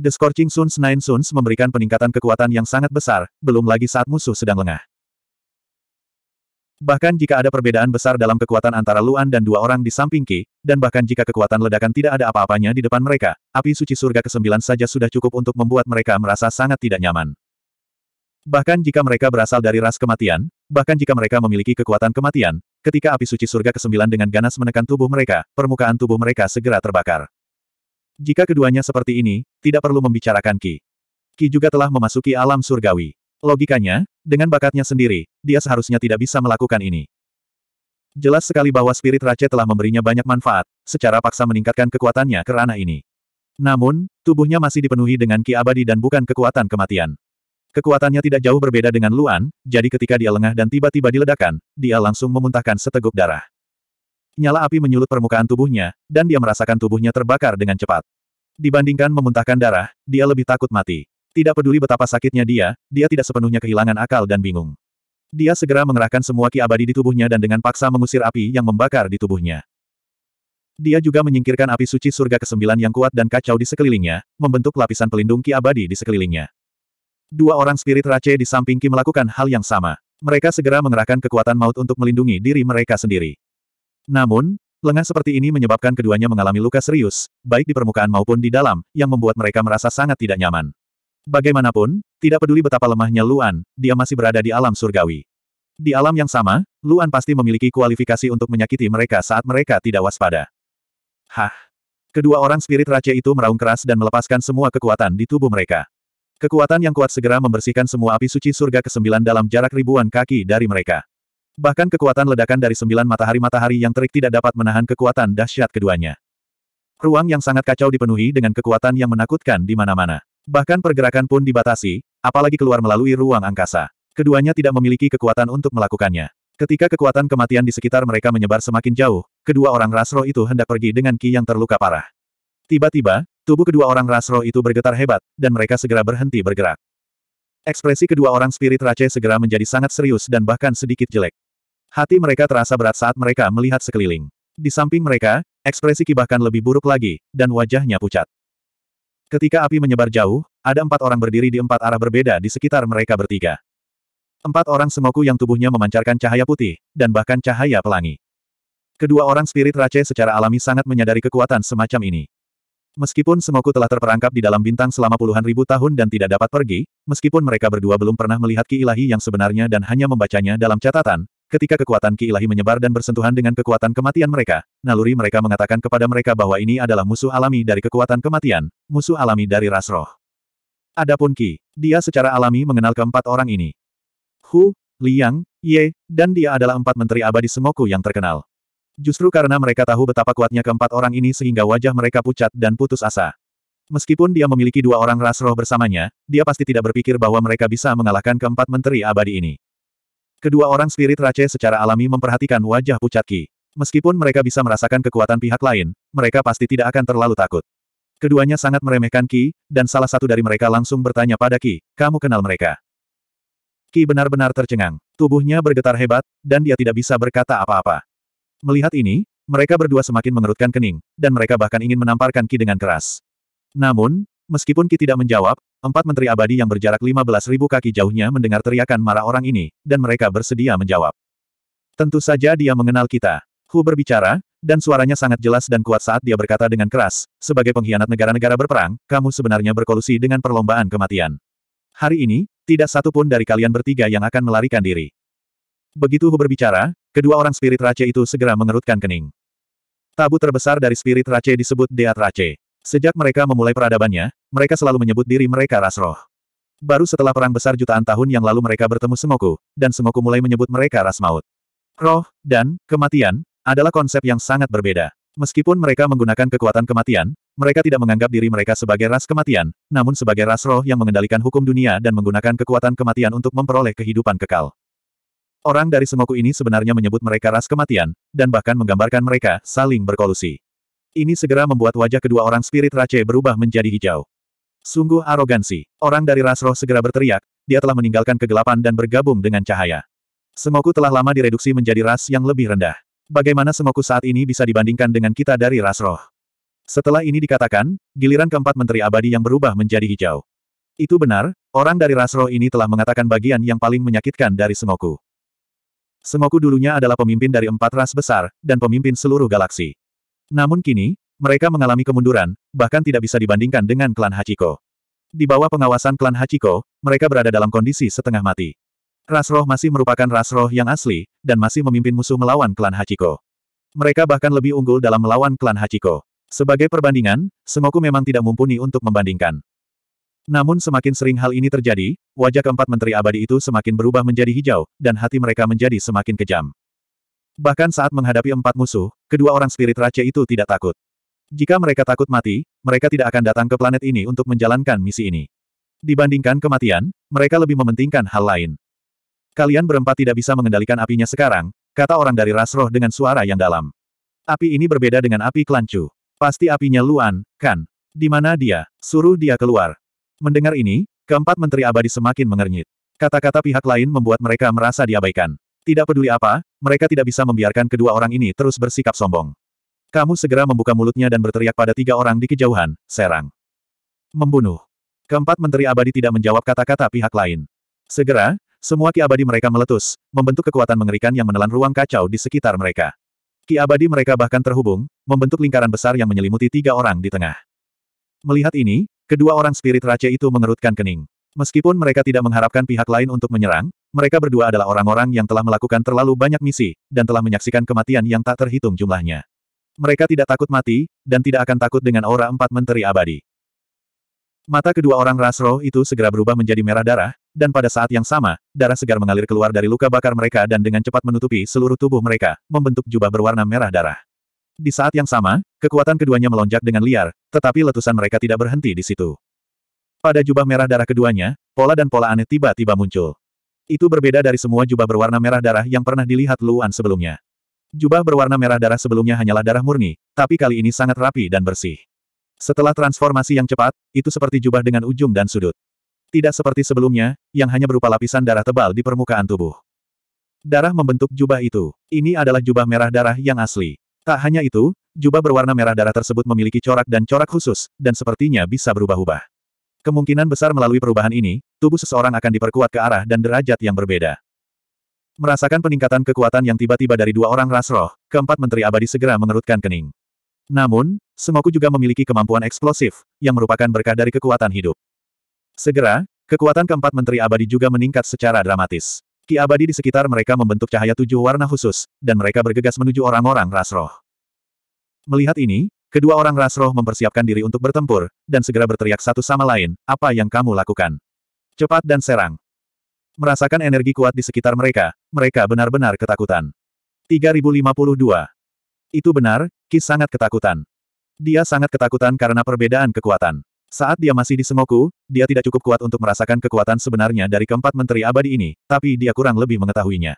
The Scorching Suns Nine Suns memberikan peningkatan kekuatan yang sangat besar, belum lagi saat musuh sedang lengah. Bahkan jika ada perbedaan besar dalam kekuatan antara Luan dan dua orang di samping Ki, dan bahkan jika kekuatan ledakan tidak ada apa-apanya di depan mereka, api suci surga ke-9 saja sudah cukup untuk membuat mereka merasa sangat tidak nyaman. Bahkan jika mereka berasal dari ras kematian, bahkan jika mereka memiliki kekuatan kematian, ketika api suci surga ke-9 dengan ganas menekan tubuh mereka, permukaan tubuh mereka segera terbakar. Jika keduanya seperti ini, tidak perlu membicarakan Ki. Ki juga telah memasuki alam surgawi. Logikanya, dengan bakatnya sendiri, dia seharusnya tidak bisa melakukan ini. Jelas sekali bahwa spirit Rache telah memberinya banyak manfaat, secara paksa meningkatkan kekuatannya ke ranah ini. Namun, tubuhnya masih dipenuhi dengan Ki abadi dan bukan kekuatan kematian. Kekuatannya tidak jauh berbeda dengan Luan, jadi ketika dia lengah dan tiba-tiba diledakan, dia langsung memuntahkan seteguk darah nyala api menyulut permukaan tubuhnya, dan dia merasakan tubuhnya terbakar dengan cepat. Dibandingkan memuntahkan darah, dia lebih takut mati. Tidak peduli betapa sakitnya dia, dia tidak sepenuhnya kehilangan akal dan bingung. Dia segera mengerahkan semua ki abadi di tubuhnya dan dengan paksa mengusir api yang membakar di tubuhnya. Dia juga menyingkirkan api suci surga ke kesembilan yang kuat dan kacau di sekelilingnya, membentuk lapisan pelindung ki abadi di sekelilingnya. Dua orang spirit race di samping ki melakukan hal yang sama. Mereka segera mengerahkan kekuatan maut untuk melindungi diri mereka sendiri. Namun, lengah seperti ini menyebabkan keduanya mengalami luka serius, baik di permukaan maupun di dalam, yang membuat mereka merasa sangat tidak nyaman. Bagaimanapun, tidak peduli betapa lemahnya Luan, dia masih berada di alam surgawi. Di alam yang sama, Luan pasti memiliki kualifikasi untuk menyakiti mereka saat mereka tidak waspada. Hah. Kedua orang spirit raja itu meraung keras dan melepaskan semua kekuatan di tubuh mereka. Kekuatan yang kuat segera membersihkan semua api suci surga ke-9 dalam jarak ribuan kaki dari mereka. Bahkan kekuatan ledakan dari sembilan matahari-matahari yang terik tidak dapat menahan kekuatan dahsyat keduanya. Ruang yang sangat kacau dipenuhi dengan kekuatan yang menakutkan di mana-mana. Bahkan pergerakan pun dibatasi, apalagi keluar melalui ruang angkasa. Keduanya tidak memiliki kekuatan untuk melakukannya. Ketika kekuatan kematian di sekitar mereka menyebar semakin jauh, kedua orang Rasro itu hendak pergi dengan Ki yang terluka parah. Tiba-tiba, tubuh kedua orang Rasro itu bergetar hebat, dan mereka segera berhenti bergerak. Ekspresi kedua orang spirit race segera menjadi sangat serius dan bahkan sedikit jelek. Hati mereka terasa berat saat mereka melihat sekeliling. Di samping mereka, ekspresi Ki bahkan lebih buruk lagi, dan wajahnya pucat. Ketika api menyebar jauh, ada empat orang berdiri di empat arah berbeda di sekitar mereka bertiga. Empat orang semoku yang tubuhnya memancarkan cahaya putih, dan bahkan cahaya pelangi. Kedua orang spirit Rache secara alami sangat menyadari kekuatan semacam ini. Meskipun semoku telah terperangkap di dalam bintang selama puluhan ribu tahun dan tidak dapat pergi, meskipun mereka berdua belum pernah melihat ki ilahi yang sebenarnya dan hanya membacanya dalam catatan, Ketika kekuatan ki ilahi menyebar dan bersentuhan dengan kekuatan kematian mereka, naluri mereka mengatakan kepada mereka bahwa ini adalah musuh alami dari kekuatan kematian, musuh alami dari ras roh. Adapun ki, dia secara alami mengenal keempat orang ini. Hu, Liang, Ye, dan dia adalah empat menteri abadi Semoku yang terkenal. Justru karena mereka tahu betapa kuatnya keempat orang ini sehingga wajah mereka pucat dan putus asa. Meskipun dia memiliki dua orang ras roh bersamanya, dia pasti tidak berpikir bahwa mereka bisa mengalahkan keempat menteri abadi ini. Kedua orang spirit Rache secara alami memperhatikan wajah pucat Ki. Meskipun mereka bisa merasakan kekuatan pihak lain, mereka pasti tidak akan terlalu takut. Keduanya sangat meremehkan Ki, dan salah satu dari mereka langsung bertanya pada Ki, kamu kenal mereka? Ki benar-benar tercengang. Tubuhnya bergetar hebat, dan dia tidak bisa berkata apa-apa. Melihat ini, mereka berdua semakin mengerutkan kening, dan mereka bahkan ingin menamparkan Ki dengan keras. Namun, Meskipun Ki tidak menjawab, empat menteri abadi yang berjarak 15.000 kaki jauhnya mendengar teriakan marah orang ini, dan mereka bersedia menjawab. Tentu saja dia mengenal kita. Hu berbicara, dan suaranya sangat jelas dan kuat saat dia berkata dengan keras, sebagai pengkhianat negara-negara berperang, kamu sebenarnya berkolusi dengan perlombaan kematian. Hari ini, tidak satu pun dari kalian bertiga yang akan melarikan diri. Begitu Hu berbicara, kedua orang spirit race itu segera mengerutkan kening. Tabu terbesar dari spirit race disebut Deat Race. Sejak mereka memulai peradabannya, mereka selalu menyebut diri mereka ras roh. Baru setelah perang besar jutaan tahun yang lalu mereka bertemu Semoku, dan Semoku mulai menyebut mereka ras maut. Roh, dan, kematian, adalah konsep yang sangat berbeda. Meskipun mereka menggunakan kekuatan kematian, mereka tidak menganggap diri mereka sebagai ras kematian, namun sebagai ras roh yang mengendalikan hukum dunia dan menggunakan kekuatan kematian untuk memperoleh kehidupan kekal. Orang dari Semoku ini sebenarnya menyebut mereka ras kematian, dan bahkan menggambarkan mereka saling berkolusi. Ini segera membuat wajah kedua orang spirit Rache berubah menjadi hijau. Sungguh arogansi. Orang dari ras roh segera berteriak, dia telah meninggalkan kegelapan dan bergabung dengan cahaya. Semoku telah lama direduksi menjadi ras yang lebih rendah. Bagaimana semoku saat ini bisa dibandingkan dengan kita dari ras roh? Setelah ini dikatakan, giliran keempat menteri abadi yang berubah menjadi hijau. Itu benar, orang dari ras roh ini telah mengatakan bagian yang paling menyakitkan dari semoku. Semoku dulunya adalah pemimpin dari empat ras besar, dan pemimpin seluruh galaksi. Namun kini, mereka mengalami kemunduran, bahkan tidak bisa dibandingkan dengan klan Hachiko. Di bawah pengawasan klan Hachiko, mereka berada dalam kondisi setengah mati. Ras roh masih merupakan ras roh yang asli, dan masih memimpin musuh melawan klan Hachiko. Mereka bahkan lebih unggul dalam melawan klan Hachiko. Sebagai perbandingan, Sengoku memang tidak mumpuni untuk membandingkan. Namun semakin sering hal ini terjadi, wajah keempat menteri abadi itu semakin berubah menjadi hijau, dan hati mereka menjadi semakin kejam. Bahkan saat menghadapi empat musuh, kedua orang spirit raja itu tidak takut. Jika mereka takut mati, mereka tidak akan datang ke planet ini untuk menjalankan misi ini. Dibandingkan kematian, mereka lebih mementingkan hal lain. Kalian berempat tidak bisa mengendalikan apinya sekarang, kata orang dari ras roh dengan suara yang dalam. Api ini berbeda dengan api kelancu. Pasti apinya Luan, kan? Di mana dia? Suruh dia keluar. Mendengar ini, keempat menteri abadi semakin mengernyit. Kata-kata pihak lain membuat mereka merasa diabaikan. Tidak peduli apa, mereka tidak bisa membiarkan kedua orang ini terus bersikap sombong. Kamu segera membuka mulutnya dan berteriak pada tiga orang di kejauhan, serang. Membunuh. Keempat menteri abadi tidak menjawab kata-kata pihak lain. Segera, semua ki abadi mereka meletus, membentuk kekuatan mengerikan yang menelan ruang kacau di sekitar mereka. Ki abadi mereka bahkan terhubung, membentuk lingkaran besar yang menyelimuti tiga orang di tengah. Melihat ini, kedua orang spirit race itu mengerutkan kening. Meskipun mereka tidak mengharapkan pihak lain untuk menyerang, mereka berdua adalah orang-orang yang telah melakukan terlalu banyak misi, dan telah menyaksikan kematian yang tak terhitung jumlahnya. Mereka tidak takut mati, dan tidak akan takut dengan aura empat menteri abadi. Mata kedua orang Rasro itu segera berubah menjadi merah darah, dan pada saat yang sama, darah segar mengalir keluar dari luka bakar mereka dan dengan cepat menutupi seluruh tubuh mereka, membentuk jubah berwarna merah darah. Di saat yang sama, kekuatan keduanya melonjak dengan liar, tetapi letusan mereka tidak berhenti di situ. Pada jubah merah darah keduanya, pola dan pola aneh tiba-tiba muncul. Itu berbeda dari semua jubah berwarna merah darah yang pernah dilihat Luan sebelumnya. Jubah berwarna merah darah sebelumnya hanyalah darah murni, tapi kali ini sangat rapi dan bersih. Setelah transformasi yang cepat, itu seperti jubah dengan ujung dan sudut. Tidak seperti sebelumnya, yang hanya berupa lapisan darah tebal di permukaan tubuh. Darah membentuk jubah itu. Ini adalah jubah merah darah yang asli. Tak hanya itu, jubah berwarna merah darah tersebut memiliki corak dan corak khusus, dan sepertinya bisa berubah-ubah. Kemungkinan besar melalui perubahan ini, tubuh seseorang akan diperkuat ke arah dan derajat yang berbeda. Merasakan peningkatan kekuatan yang tiba-tiba dari dua orang ras roh, keempat menteri abadi segera mengerutkan kening. Namun, Semoku juga memiliki kemampuan eksplosif, yang merupakan berkah dari kekuatan hidup. Segera, kekuatan keempat menteri abadi juga meningkat secara dramatis. Ki abadi di sekitar mereka membentuk cahaya tujuh warna khusus, dan mereka bergegas menuju orang-orang ras roh. Melihat ini, Kedua orang ras roh mempersiapkan diri untuk bertempur, dan segera berteriak satu sama lain, apa yang kamu lakukan? Cepat dan serang. Merasakan energi kuat di sekitar mereka, mereka benar-benar ketakutan. 3052. Itu benar, Ki sangat ketakutan. Dia sangat ketakutan karena perbedaan kekuatan. Saat dia masih di semoku, dia tidak cukup kuat untuk merasakan kekuatan sebenarnya dari keempat menteri abadi ini, tapi dia kurang lebih mengetahuinya.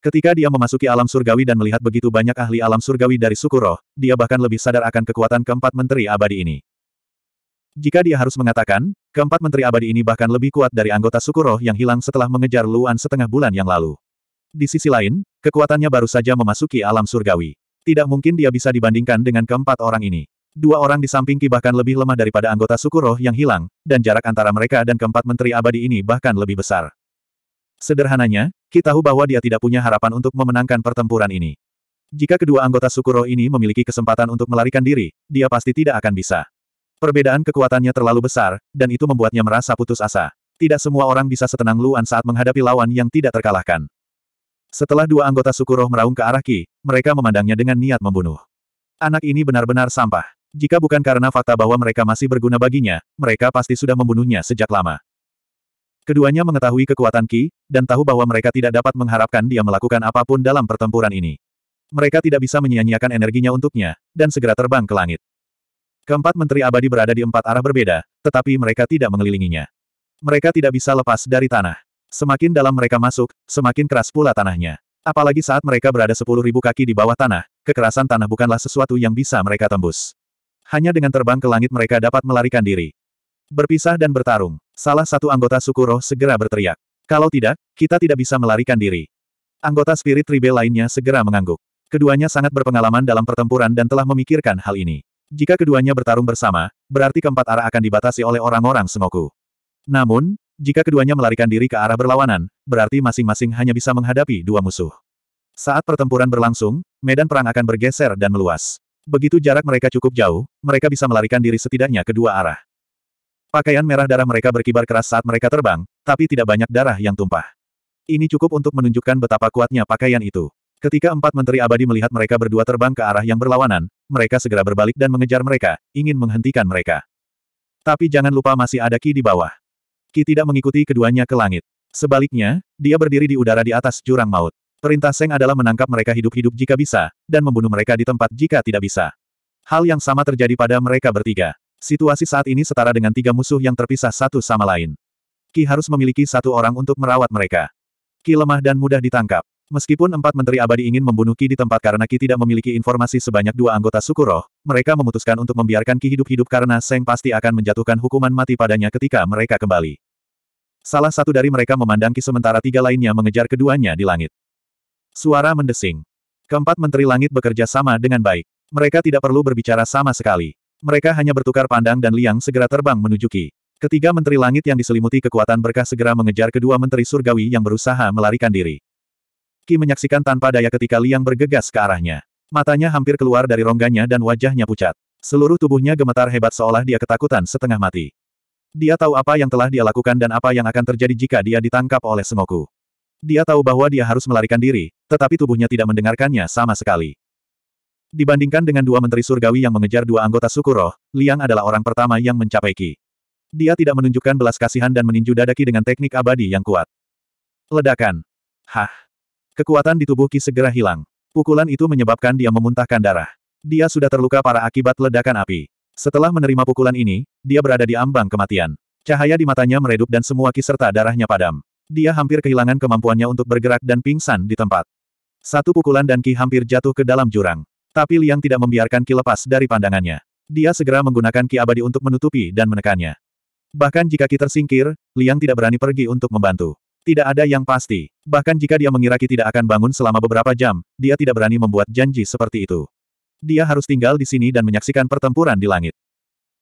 Ketika dia memasuki alam surgawi dan melihat begitu banyak ahli alam surgawi dari suku roh, dia bahkan lebih sadar akan kekuatan keempat menteri abadi ini. Jika dia harus mengatakan, keempat menteri abadi ini bahkan lebih kuat dari anggota suku roh yang hilang setelah mengejar Luan setengah bulan yang lalu. Di sisi lain, kekuatannya baru saja memasuki alam surgawi. Tidak mungkin dia bisa dibandingkan dengan keempat orang ini. Dua orang di samping Ki bahkan lebih lemah daripada anggota suku roh yang hilang, dan jarak antara mereka dan keempat menteri abadi ini bahkan lebih besar. Sederhananya, kita tahu bahwa dia tidak punya harapan untuk memenangkan pertempuran ini. Jika kedua anggota suku roh ini memiliki kesempatan untuk melarikan diri, dia pasti tidak akan bisa. Perbedaan kekuatannya terlalu besar, dan itu membuatnya merasa putus asa. Tidak semua orang bisa setenang Luan saat menghadapi lawan yang tidak terkalahkan. Setelah dua anggota suku roh meraung ke arah Ki, mereka memandangnya dengan niat membunuh. Anak ini benar-benar sampah. Jika bukan karena fakta bahwa mereka masih berguna baginya, mereka pasti sudah membunuhnya sejak lama. Keduanya mengetahui kekuatan Ki dan tahu bahwa mereka tidak dapat mengharapkan dia melakukan apapun dalam pertempuran ini. Mereka tidak bisa menyia-nyiakan energinya untuknya, dan segera terbang ke langit. Keempat Menteri Abadi berada di empat arah berbeda, tetapi mereka tidak mengelilinginya. Mereka tidak bisa lepas dari tanah. Semakin dalam mereka masuk, semakin keras pula tanahnya. Apalagi saat mereka berada sepuluh ribu kaki di bawah tanah, kekerasan tanah bukanlah sesuatu yang bisa mereka tembus. Hanya dengan terbang ke langit mereka dapat melarikan diri. Berpisah dan bertarung. Salah satu anggota suku roh segera berteriak. Kalau tidak, kita tidak bisa melarikan diri. Anggota spirit tribe lainnya segera mengangguk. Keduanya sangat berpengalaman dalam pertempuran dan telah memikirkan hal ini. Jika keduanya bertarung bersama, berarti keempat arah akan dibatasi oleh orang-orang Sengoku. Namun, jika keduanya melarikan diri ke arah berlawanan, berarti masing-masing hanya bisa menghadapi dua musuh. Saat pertempuran berlangsung, medan perang akan bergeser dan meluas. Begitu jarak mereka cukup jauh, mereka bisa melarikan diri setidaknya ke dua arah. Pakaian merah darah mereka berkibar keras saat mereka terbang, tapi tidak banyak darah yang tumpah. Ini cukup untuk menunjukkan betapa kuatnya pakaian itu. Ketika empat menteri abadi melihat mereka berdua terbang ke arah yang berlawanan, mereka segera berbalik dan mengejar mereka, ingin menghentikan mereka. Tapi jangan lupa masih ada Ki di bawah. Ki tidak mengikuti keduanya ke langit. Sebaliknya, dia berdiri di udara di atas jurang maut. Perintah Seng adalah menangkap mereka hidup-hidup jika bisa, dan membunuh mereka di tempat jika tidak bisa. Hal yang sama terjadi pada mereka bertiga. Situasi saat ini setara dengan tiga musuh yang terpisah satu sama lain. Ki harus memiliki satu orang untuk merawat mereka. Ki lemah dan mudah ditangkap. Meskipun empat menteri abadi ingin membunuh Ki di tempat karena Ki tidak memiliki informasi sebanyak dua anggota suku roh, mereka memutuskan untuk membiarkan Ki hidup-hidup karena Seng pasti akan menjatuhkan hukuman mati padanya ketika mereka kembali. Salah satu dari mereka memandang Ki sementara tiga lainnya mengejar keduanya di langit. Suara mendesing. Keempat menteri langit bekerja sama dengan baik. Mereka tidak perlu berbicara sama sekali. Mereka hanya bertukar pandang dan Liang segera terbang menuju Qi. Ketiga Menteri Langit yang diselimuti kekuatan berkah segera mengejar kedua Menteri Surgawi yang berusaha melarikan diri. Qi menyaksikan tanpa daya ketika Liang bergegas ke arahnya. Matanya hampir keluar dari rongganya dan wajahnya pucat. Seluruh tubuhnya gemetar hebat seolah dia ketakutan setengah mati. Dia tahu apa yang telah dia lakukan dan apa yang akan terjadi jika dia ditangkap oleh Sengoku. Dia tahu bahwa dia harus melarikan diri, tetapi tubuhnya tidak mendengarkannya sama sekali. Dibandingkan dengan dua menteri surgawi yang mengejar dua anggota suku roh, Liang adalah orang pertama yang mencapai Ki. Dia tidak menunjukkan belas kasihan dan meninju dada Qi dengan teknik abadi yang kuat. Ledakan. Hah. Kekuatan di tubuh Ki segera hilang. Pukulan itu menyebabkan dia memuntahkan darah. Dia sudah terluka parah akibat ledakan api. Setelah menerima pukulan ini, dia berada di ambang kematian. Cahaya di matanya meredup dan semua Qi serta darahnya padam. Dia hampir kehilangan kemampuannya untuk bergerak dan pingsan di tempat. Satu pukulan dan Ki hampir jatuh ke dalam jurang. Tapi Liang tidak membiarkan Ki lepas dari pandangannya. Dia segera menggunakan Ki abadi untuk menutupi dan menekannya. Bahkan jika Ki tersingkir, Liang tidak berani pergi untuk membantu. Tidak ada yang pasti. Bahkan jika dia mengira Ki tidak akan bangun selama beberapa jam, dia tidak berani membuat janji seperti itu. Dia harus tinggal di sini dan menyaksikan pertempuran di langit.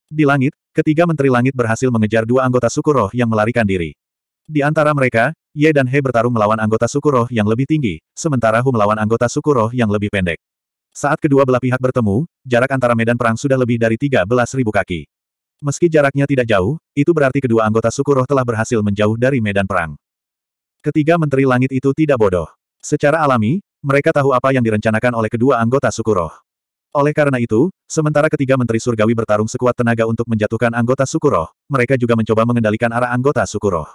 Di langit, ketiga Menteri Langit berhasil mengejar dua anggota suku roh yang melarikan diri. Di antara mereka, Ye dan He bertarung melawan anggota suku roh yang lebih tinggi, sementara Hu melawan anggota suku roh yang lebih pendek. Saat kedua belah pihak bertemu, jarak antara medan perang sudah lebih dari 13.000 kaki. Meski jaraknya tidak jauh, itu berarti kedua anggota suku roh telah berhasil menjauh dari medan perang. Ketiga menteri langit itu tidak bodoh. Secara alami, mereka tahu apa yang direncanakan oleh kedua anggota suku roh. Oleh karena itu, sementara ketiga menteri surgawi bertarung sekuat tenaga untuk menjatuhkan anggota suku roh, mereka juga mencoba mengendalikan arah anggota suku roh.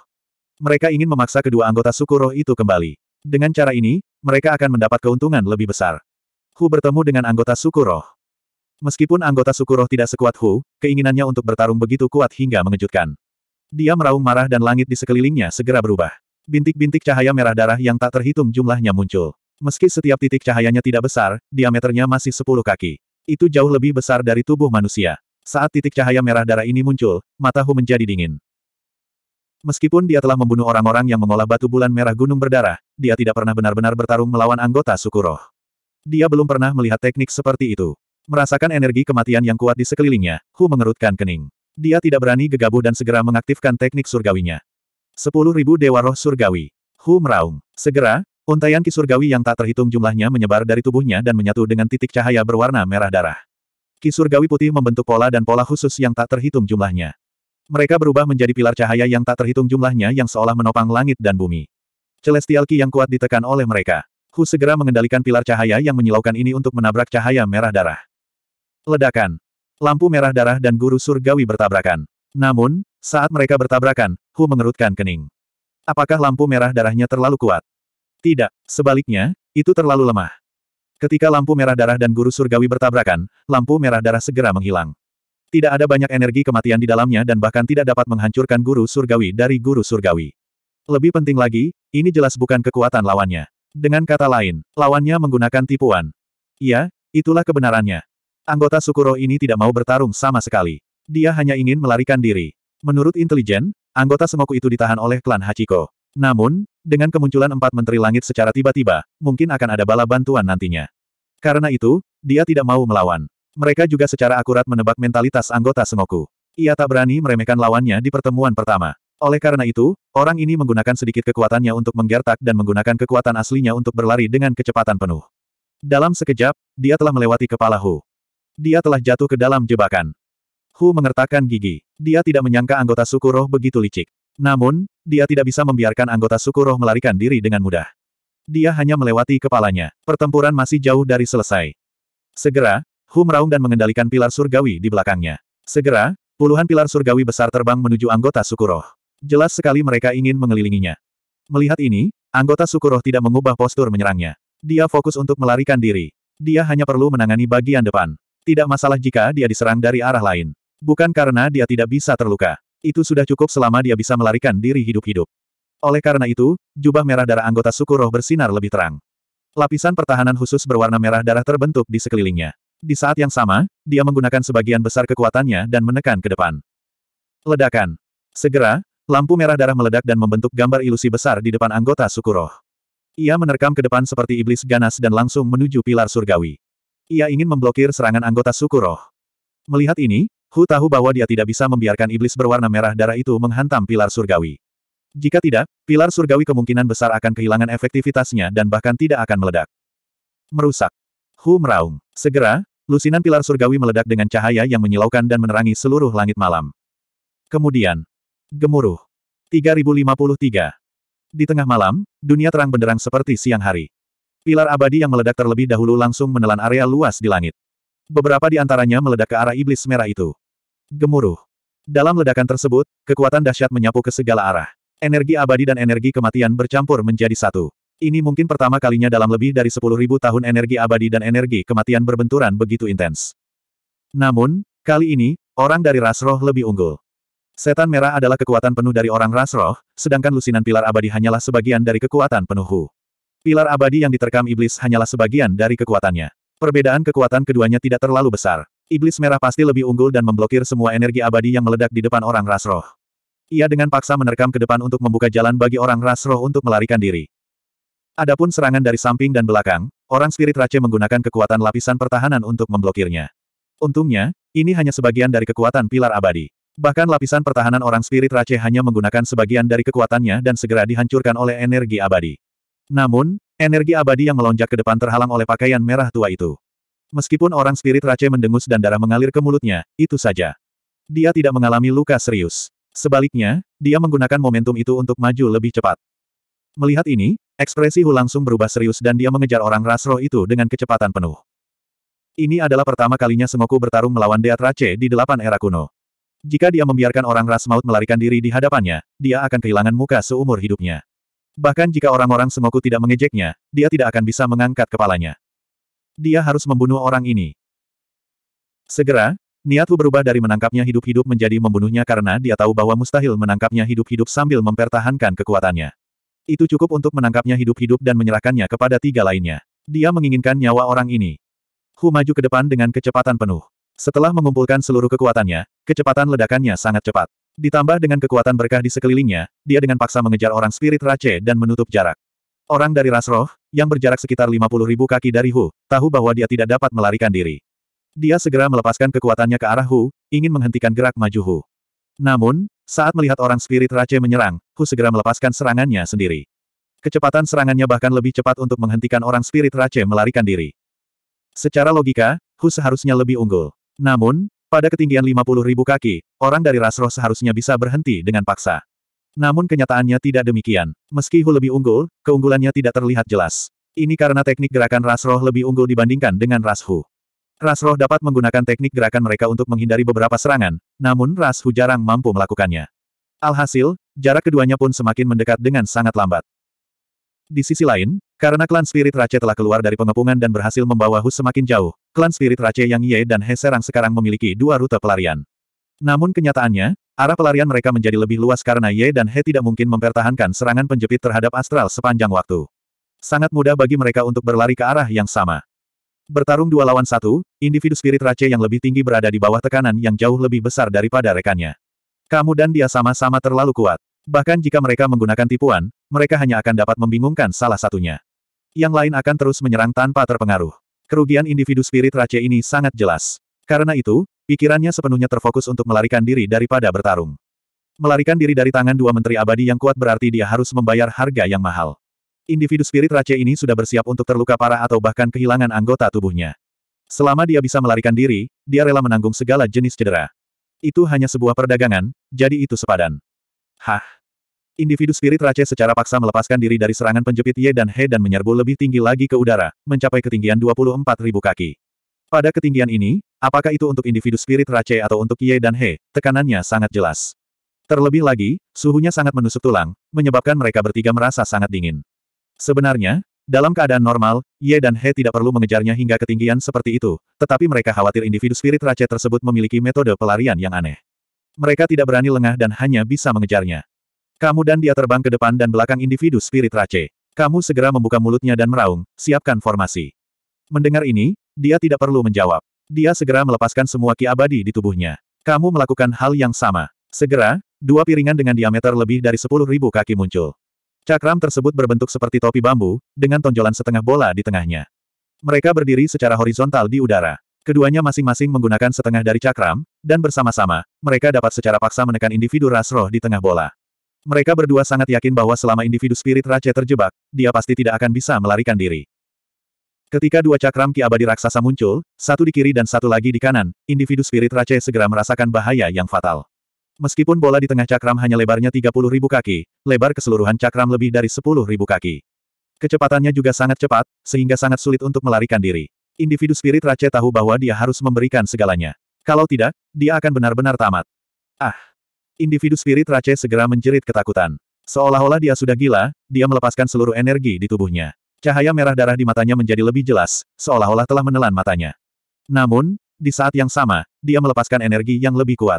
Mereka ingin memaksa kedua anggota suku roh itu kembali. Dengan cara ini, mereka akan mendapat keuntungan lebih besar. Hu bertemu dengan anggota suku roh. Meskipun anggota suku roh tidak sekuat Hu, keinginannya untuk bertarung begitu kuat hingga mengejutkan. Dia meraung marah dan langit di sekelilingnya segera berubah. Bintik-bintik cahaya merah darah yang tak terhitung jumlahnya muncul. Meski setiap titik cahayanya tidak besar, diameternya masih 10 kaki. Itu jauh lebih besar dari tubuh manusia. Saat titik cahaya merah darah ini muncul, mata Hu menjadi dingin. Meskipun dia telah membunuh orang-orang yang mengolah batu bulan merah gunung berdarah, dia tidak pernah benar-benar bertarung melawan anggota suku roh. Dia belum pernah melihat teknik seperti itu. Merasakan energi kematian yang kuat di sekelilingnya, Hu mengerutkan kening. Dia tidak berani gegabah dan segera mengaktifkan teknik surgawinya. Sepuluh ribu Dewa Roh Surgawi. Hu meraung. Segera, untaian ki surgawi yang tak terhitung jumlahnya menyebar dari tubuhnya dan menyatu dengan titik cahaya berwarna merah darah. Ki surgawi putih membentuk pola dan pola khusus yang tak terhitung jumlahnya. Mereka berubah menjadi pilar cahaya yang tak terhitung jumlahnya yang seolah menopang langit dan bumi. Celestial Ki yang kuat ditekan oleh mereka. Hu segera mengendalikan pilar cahaya yang menyilaukan ini untuk menabrak cahaya merah darah. Ledakan. Lampu merah darah dan guru surgawi bertabrakan. Namun, saat mereka bertabrakan, Hu mengerutkan kening. Apakah lampu merah darahnya terlalu kuat? Tidak, sebaliknya, itu terlalu lemah. Ketika lampu merah darah dan guru surgawi bertabrakan, lampu merah darah segera menghilang. Tidak ada banyak energi kematian di dalamnya dan bahkan tidak dapat menghancurkan guru surgawi dari guru surgawi. Lebih penting lagi, ini jelas bukan kekuatan lawannya. Dengan kata lain, lawannya menggunakan tipuan. Iya, itulah kebenarannya. Anggota Sukuro ini tidak mau bertarung sama sekali. Dia hanya ingin melarikan diri. Menurut intelijen, anggota Semoku itu ditahan oleh klan Hachiko. Namun, dengan kemunculan empat menteri langit secara tiba-tiba, mungkin akan ada bala bantuan nantinya. Karena itu, dia tidak mau melawan. Mereka juga secara akurat menebak mentalitas anggota Semoku. Ia tak berani meremehkan lawannya di pertemuan pertama. Oleh karena itu, orang ini menggunakan sedikit kekuatannya untuk menggertak dan menggunakan kekuatan aslinya untuk berlari dengan kecepatan penuh. Dalam sekejap, dia telah melewati kepala Hu. Dia telah jatuh ke dalam jebakan. Hu mengertakkan gigi. Dia tidak menyangka anggota suku roh begitu licik. Namun, dia tidak bisa membiarkan anggota suku roh melarikan diri dengan mudah. Dia hanya melewati kepalanya. Pertempuran masih jauh dari selesai. Segera, Hu meraung dan mengendalikan pilar surgawi di belakangnya. Segera, puluhan pilar surgawi besar terbang menuju anggota suku roh. Jelas sekali mereka ingin mengelilinginya. Melihat ini, anggota suku roh tidak mengubah postur menyerangnya. Dia fokus untuk melarikan diri. Dia hanya perlu menangani bagian depan. Tidak masalah jika dia diserang dari arah lain. Bukan karena dia tidak bisa terluka. Itu sudah cukup selama dia bisa melarikan diri hidup-hidup. Oleh karena itu, jubah merah darah anggota suku roh bersinar lebih terang. Lapisan pertahanan khusus berwarna merah darah terbentuk di sekelilingnya. Di saat yang sama, dia menggunakan sebagian besar kekuatannya dan menekan ke depan. Ledakan. Segera, Lampu merah darah meledak dan membentuk gambar ilusi besar di depan anggota suku roh. Ia menerkam ke depan seperti iblis ganas dan langsung menuju pilar surgawi. Ia ingin memblokir serangan anggota suku roh. Melihat ini, Hu tahu bahwa dia tidak bisa membiarkan iblis berwarna merah darah itu menghantam pilar surgawi. Jika tidak, pilar surgawi kemungkinan besar akan kehilangan efektivitasnya dan bahkan tidak akan meledak. Merusak. Hu meraung. Segera, lusinan pilar surgawi meledak dengan cahaya yang menyilaukan dan menerangi seluruh langit malam. Kemudian, Gemuruh. 3053. Di tengah malam, dunia terang benderang seperti siang hari. Pilar abadi yang meledak terlebih dahulu langsung menelan area luas di langit. Beberapa di antaranya meledak ke arah iblis merah itu. Gemuruh. Dalam ledakan tersebut, kekuatan dahsyat menyapu ke segala arah. Energi abadi dan energi kematian bercampur menjadi satu. Ini mungkin pertama kalinya dalam lebih dari 10.000 tahun energi abadi dan energi kematian berbenturan begitu intens. Namun, kali ini, orang dari ras roh lebih unggul. Setan merah adalah kekuatan penuh dari orang ras roh, sedangkan lusinan pilar abadi hanyalah sebagian dari kekuatan penuh Hu. Pilar abadi yang diterkam iblis hanyalah sebagian dari kekuatannya. Perbedaan kekuatan keduanya tidak terlalu besar. Iblis merah pasti lebih unggul dan memblokir semua energi abadi yang meledak di depan orang ras roh. Ia dengan paksa menerkam ke depan untuk membuka jalan bagi orang ras roh untuk melarikan diri. Adapun serangan dari samping dan belakang, orang spirit race menggunakan kekuatan lapisan pertahanan untuk memblokirnya. Untungnya, ini hanya sebagian dari kekuatan pilar abadi. Bahkan lapisan pertahanan orang spirit Rache hanya menggunakan sebagian dari kekuatannya dan segera dihancurkan oleh energi abadi. Namun, energi abadi yang melonjak ke depan terhalang oleh pakaian merah tua itu. Meskipun orang spirit Rache mendengus dan darah mengalir ke mulutnya, itu saja. Dia tidak mengalami luka serius. Sebaliknya, dia menggunakan momentum itu untuk maju lebih cepat. Melihat ini, Ekspresi Hu langsung berubah serius dan dia mengejar orang ras itu dengan kecepatan penuh. Ini adalah pertama kalinya Sengoku bertarung melawan Deat Rache di delapan era kuno. Jika dia membiarkan orang ras maut melarikan diri di hadapannya, dia akan kehilangan muka seumur hidupnya. Bahkan jika orang-orang Semoku tidak mengejeknya, dia tidak akan bisa mengangkat kepalanya. Dia harus membunuh orang ini. Segera, niatku berubah dari menangkapnya hidup-hidup menjadi membunuhnya karena dia tahu bahwa mustahil menangkapnya hidup-hidup sambil mempertahankan kekuatannya. Itu cukup untuk menangkapnya hidup-hidup dan menyerahkannya kepada tiga lainnya. Dia menginginkan nyawa orang ini. Hu maju ke depan dengan kecepatan penuh. Setelah mengumpulkan seluruh kekuatannya, kecepatan ledakannya sangat cepat. Ditambah dengan kekuatan berkah di sekelilingnya, dia dengan paksa mengejar orang spirit Rache dan menutup jarak. Orang dari Rasroh yang berjarak sekitar 50 ribu kaki dari Hu, tahu bahwa dia tidak dapat melarikan diri. Dia segera melepaskan kekuatannya ke arah Hu, ingin menghentikan gerak maju Hu. Namun, saat melihat orang spirit Rache menyerang, Hu segera melepaskan serangannya sendiri. Kecepatan serangannya bahkan lebih cepat untuk menghentikan orang spirit Rache melarikan diri. Secara logika, Hu seharusnya lebih unggul. Namun, pada ketinggian ribu kaki, orang dari ras roh seharusnya bisa berhenti dengan paksa. Namun kenyataannya tidak demikian. Meski Hu lebih unggul, keunggulannya tidak terlihat jelas. Ini karena teknik gerakan ras roh lebih unggul dibandingkan dengan ras Hu. Ras roh dapat menggunakan teknik gerakan mereka untuk menghindari beberapa serangan, namun ras Hu jarang mampu melakukannya. Alhasil, jarak keduanya pun semakin mendekat dengan sangat lambat. Di sisi lain, karena klan Spirit Rache telah keluar dari pengepungan dan berhasil membawa Hu semakin jauh, Klan Spirit Rache Yang Ye dan He Serang sekarang memiliki dua rute pelarian. Namun kenyataannya, arah pelarian mereka menjadi lebih luas karena Ye dan He tidak mungkin mempertahankan serangan penjepit terhadap astral sepanjang waktu. Sangat mudah bagi mereka untuk berlari ke arah yang sama. Bertarung dua lawan satu, individu Spirit Rache yang lebih tinggi berada di bawah tekanan yang jauh lebih besar daripada rekannya. Kamu dan dia sama-sama terlalu kuat. Bahkan jika mereka menggunakan tipuan, mereka hanya akan dapat membingungkan salah satunya. Yang lain akan terus menyerang tanpa terpengaruh. Kerugian individu spirit race ini sangat jelas. Karena itu, pikirannya sepenuhnya terfokus untuk melarikan diri daripada bertarung. Melarikan diri dari tangan dua menteri abadi yang kuat berarti dia harus membayar harga yang mahal. Individu spirit race ini sudah bersiap untuk terluka parah atau bahkan kehilangan anggota tubuhnya. Selama dia bisa melarikan diri, dia rela menanggung segala jenis cedera. Itu hanya sebuah perdagangan, jadi itu sepadan. Hah, Individu spirit race secara paksa melepaskan diri dari serangan penjepit Ye dan He dan menyerbu lebih tinggi lagi ke udara, mencapai ketinggian 24.000 kaki. Pada ketinggian ini, apakah itu untuk individu spirit race atau untuk Ye dan He, tekanannya sangat jelas. Terlebih lagi, suhunya sangat menusuk tulang, menyebabkan mereka bertiga merasa sangat dingin. Sebenarnya, dalam keadaan normal, Ye dan He tidak perlu mengejarnya hingga ketinggian seperti itu, tetapi mereka khawatir individu spirit race tersebut memiliki metode pelarian yang aneh. Mereka tidak berani lengah dan hanya bisa mengejarnya. Kamu dan dia terbang ke depan dan belakang individu spirit race. Kamu segera membuka mulutnya dan meraung, siapkan formasi. Mendengar ini, dia tidak perlu menjawab. Dia segera melepaskan semua ki abadi di tubuhnya. Kamu melakukan hal yang sama. Segera, dua piringan dengan diameter lebih dari 10.000 kaki muncul. Cakram tersebut berbentuk seperti topi bambu, dengan tonjolan setengah bola di tengahnya. Mereka berdiri secara horizontal di udara. Keduanya masing-masing menggunakan setengah dari cakram, dan bersama-sama, mereka dapat secara paksa menekan individu rasroh di tengah bola. Mereka berdua sangat yakin bahwa selama individu spirit Rache terjebak, dia pasti tidak akan bisa melarikan diri. Ketika dua cakram ki abadi raksasa muncul, satu di kiri dan satu lagi di kanan, individu spirit Rache segera merasakan bahaya yang fatal. Meskipun bola di tengah cakram hanya lebarnya ribu kaki, lebar keseluruhan cakram lebih dari ribu kaki. Kecepatannya juga sangat cepat, sehingga sangat sulit untuk melarikan diri. Individu spirit Rache tahu bahwa dia harus memberikan segalanya. Kalau tidak, dia akan benar-benar tamat. Ah! Individu spirit Rache segera menjerit ketakutan. Seolah-olah dia sudah gila, dia melepaskan seluruh energi di tubuhnya. Cahaya merah darah di matanya menjadi lebih jelas, seolah-olah telah menelan matanya. Namun, di saat yang sama, dia melepaskan energi yang lebih kuat.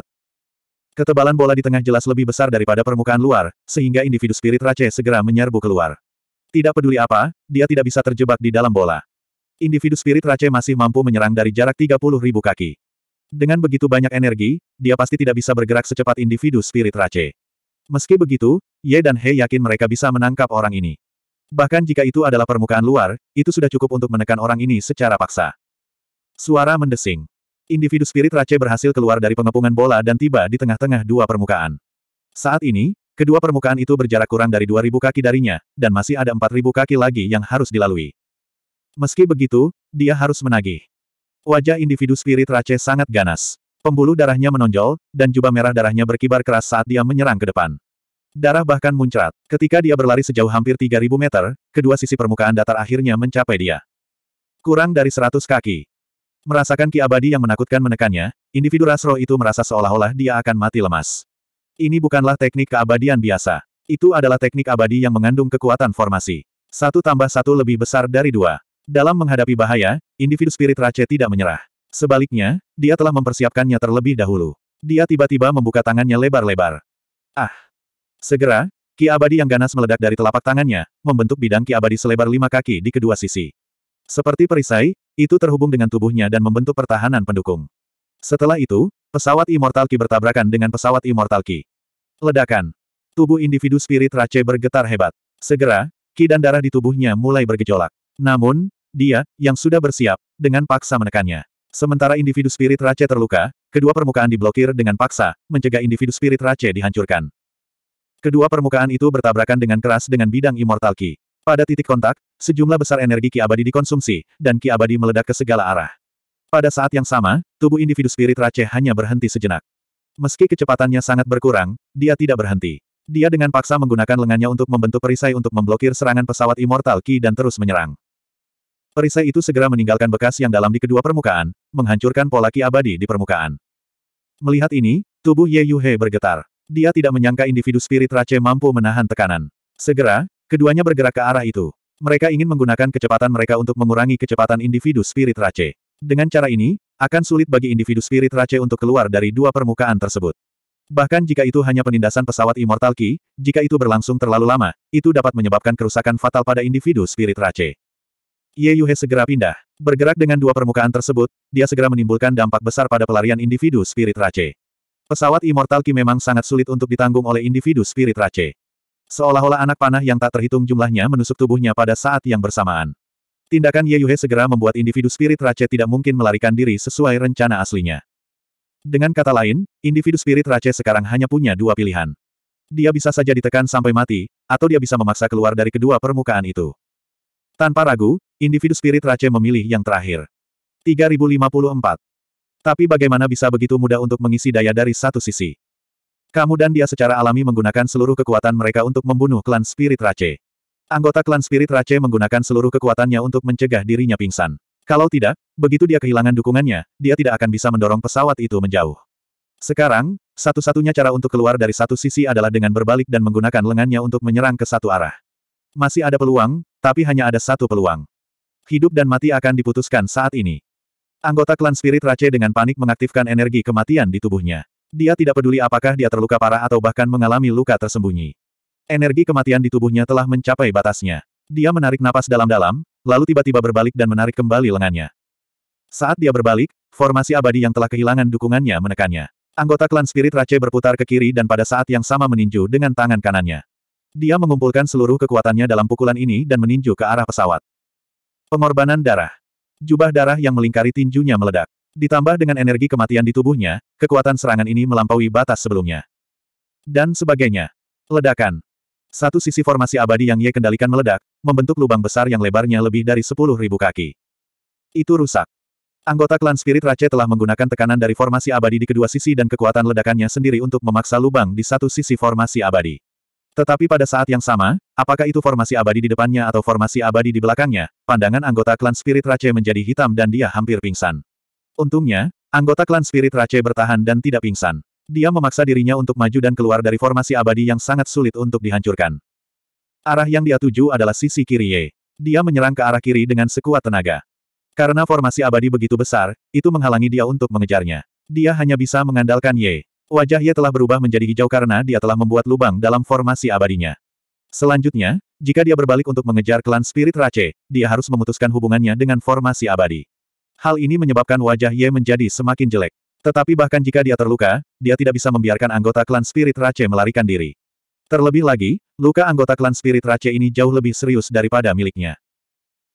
Ketebalan bola di tengah jelas lebih besar daripada permukaan luar, sehingga individu spirit Rache segera menyerbu keluar. Tidak peduli apa, dia tidak bisa terjebak di dalam bola. Individu spirit Rache masih mampu menyerang dari jarak 30.000 ribu kaki. Dengan begitu banyak energi, dia pasti tidak bisa bergerak secepat individu spirit race. Meski begitu, Ye dan He yakin mereka bisa menangkap orang ini. Bahkan jika itu adalah permukaan luar, itu sudah cukup untuk menekan orang ini secara paksa. Suara mendesing. Individu spirit race berhasil keluar dari pengepungan bola dan tiba di tengah-tengah dua permukaan. Saat ini, kedua permukaan itu berjarak kurang dari 2.000 kaki darinya, dan masih ada 4.000 kaki lagi yang harus dilalui. Meski begitu, dia harus menagih. Wajah individu spirit Rache sangat ganas. Pembuluh darahnya menonjol, dan jubah merah darahnya berkibar keras saat dia menyerang ke depan. Darah bahkan muncrat. Ketika dia berlari sejauh hampir 3.000 meter, kedua sisi permukaan datar akhirnya mencapai dia. Kurang dari 100 kaki. Merasakan ki abadi yang menakutkan menekannya, individu rasro itu merasa seolah-olah dia akan mati lemas. Ini bukanlah teknik keabadian biasa. Itu adalah teknik abadi yang mengandung kekuatan formasi. Satu tambah satu lebih besar dari dua. Dalam menghadapi bahaya, individu spirit Rache tidak menyerah. Sebaliknya, dia telah mempersiapkannya terlebih dahulu. Dia tiba-tiba membuka tangannya lebar-lebar. Ah! Segera, ki abadi yang ganas meledak dari telapak tangannya, membentuk bidang ki abadi selebar lima kaki di kedua sisi. Seperti perisai, itu terhubung dengan tubuhnya dan membentuk pertahanan pendukung. Setelah itu, pesawat Immortal Ki bertabrakan dengan pesawat Immortal Ki. Ledakan. Tubuh individu spirit Rache bergetar hebat. Segera, ki dan darah di tubuhnya mulai bergejolak. Namun, dia, yang sudah bersiap, dengan paksa menekannya. Sementara individu spirit Rache terluka, kedua permukaan diblokir dengan paksa, mencegah individu spirit Rache dihancurkan. Kedua permukaan itu bertabrakan dengan keras dengan bidang Immortal Ki. Pada titik kontak, sejumlah besar energi Ki abadi dikonsumsi, dan Ki abadi meledak ke segala arah. Pada saat yang sama, tubuh individu spirit Rache hanya berhenti sejenak. Meski kecepatannya sangat berkurang, dia tidak berhenti. Dia dengan paksa menggunakan lengannya untuk membentuk perisai untuk memblokir serangan pesawat Immortal Ki dan terus menyerang. Perisai itu segera meninggalkan bekas yang dalam di kedua permukaan, menghancurkan pola ki abadi di permukaan. Melihat ini, tubuh Ye Yuhe bergetar. Dia tidak menyangka individu spirit race mampu menahan tekanan. Segera, keduanya bergerak ke arah itu. Mereka ingin menggunakan kecepatan mereka untuk mengurangi kecepatan individu spirit race. Dengan cara ini, akan sulit bagi individu spirit race untuk keluar dari dua permukaan tersebut. Bahkan jika itu hanya penindasan pesawat Immortal Ki, jika itu berlangsung terlalu lama, itu dapat menyebabkan kerusakan fatal pada individu spirit race. Ye Yuhe segera pindah. Bergerak dengan dua permukaan tersebut, dia segera menimbulkan dampak besar pada pelarian individu spirit rache. Pesawat Immortal Ki memang sangat sulit untuk ditanggung oleh individu spirit rache. Seolah-olah anak panah yang tak terhitung jumlahnya menusuk tubuhnya pada saat yang bersamaan. Tindakan Ye Yuhe segera membuat individu spirit rache tidak mungkin melarikan diri sesuai rencana aslinya. Dengan kata lain, individu spirit rache sekarang hanya punya dua pilihan. Dia bisa saja ditekan sampai mati, atau dia bisa memaksa keluar dari kedua permukaan itu. Tanpa ragu, individu spirit Rache memilih yang terakhir. 3054. Tapi bagaimana bisa begitu mudah untuk mengisi daya dari satu sisi? Kamu dan dia secara alami menggunakan seluruh kekuatan mereka untuk membunuh klan spirit Rache. Anggota klan spirit Rache menggunakan seluruh kekuatannya untuk mencegah dirinya pingsan. Kalau tidak, begitu dia kehilangan dukungannya, dia tidak akan bisa mendorong pesawat itu menjauh. Sekarang, satu-satunya cara untuk keluar dari satu sisi adalah dengan berbalik dan menggunakan lengannya untuk menyerang ke satu arah. Masih ada peluang, tapi hanya ada satu peluang. Hidup dan mati akan diputuskan saat ini. Anggota klan Spirit Rac'e dengan panik mengaktifkan energi kematian di tubuhnya. Dia tidak peduli apakah dia terluka parah atau bahkan mengalami luka tersembunyi. Energi kematian di tubuhnya telah mencapai batasnya. Dia menarik napas dalam-dalam, lalu tiba-tiba berbalik dan menarik kembali lengannya. Saat dia berbalik, formasi abadi yang telah kehilangan dukungannya menekannya. Anggota klan Spirit Rac'e berputar ke kiri dan pada saat yang sama meninju dengan tangan kanannya. Dia mengumpulkan seluruh kekuatannya dalam pukulan ini dan meninju ke arah pesawat. Pengorbanan darah. Jubah darah yang melingkari tinjunya meledak. Ditambah dengan energi kematian di tubuhnya, kekuatan serangan ini melampaui batas sebelumnya. Dan sebagainya. Ledakan. Satu sisi formasi abadi yang Ye kendalikan meledak, membentuk lubang besar yang lebarnya lebih dari 10.000 kaki. Itu rusak. Anggota klan Spirit Rache telah menggunakan tekanan dari formasi abadi di kedua sisi dan kekuatan ledakannya sendiri untuk memaksa lubang di satu sisi formasi abadi. Tetapi pada saat yang sama, apakah itu formasi abadi di depannya atau formasi abadi di belakangnya, pandangan anggota klan Spirit Race menjadi hitam dan dia hampir pingsan. Untungnya, anggota klan Spirit Race bertahan dan tidak pingsan. Dia memaksa dirinya untuk maju dan keluar dari formasi abadi yang sangat sulit untuk dihancurkan. Arah yang dia tuju adalah sisi kiri Ye. Dia menyerang ke arah kiri dengan sekuat tenaga. Karena formasi abadi begitu besar, itu menghalangi dia untuk mengejarnya. Dia hanya bisa mengandalkan Ye. Wajah Ye telah berubah menjadi hijau karena dia telah membuat lubang dalam formasi abadinya. Selanjutnya, jika dia berbalik untuk mengejar klan Spirit Rache, dia harus memutuskan hubungannya dengan formasi abadi. Hal ini menyebabkan wajah Ye menjadi semakin jelek. Tetapi bahkan jika dia terluka, dia tidak bisa membiarkan anggota klan Spirit Rache melarikan diri. Terlebih lagi, luka anggota klan Spirit Rache ini jauh lebih serius daripada miliknya.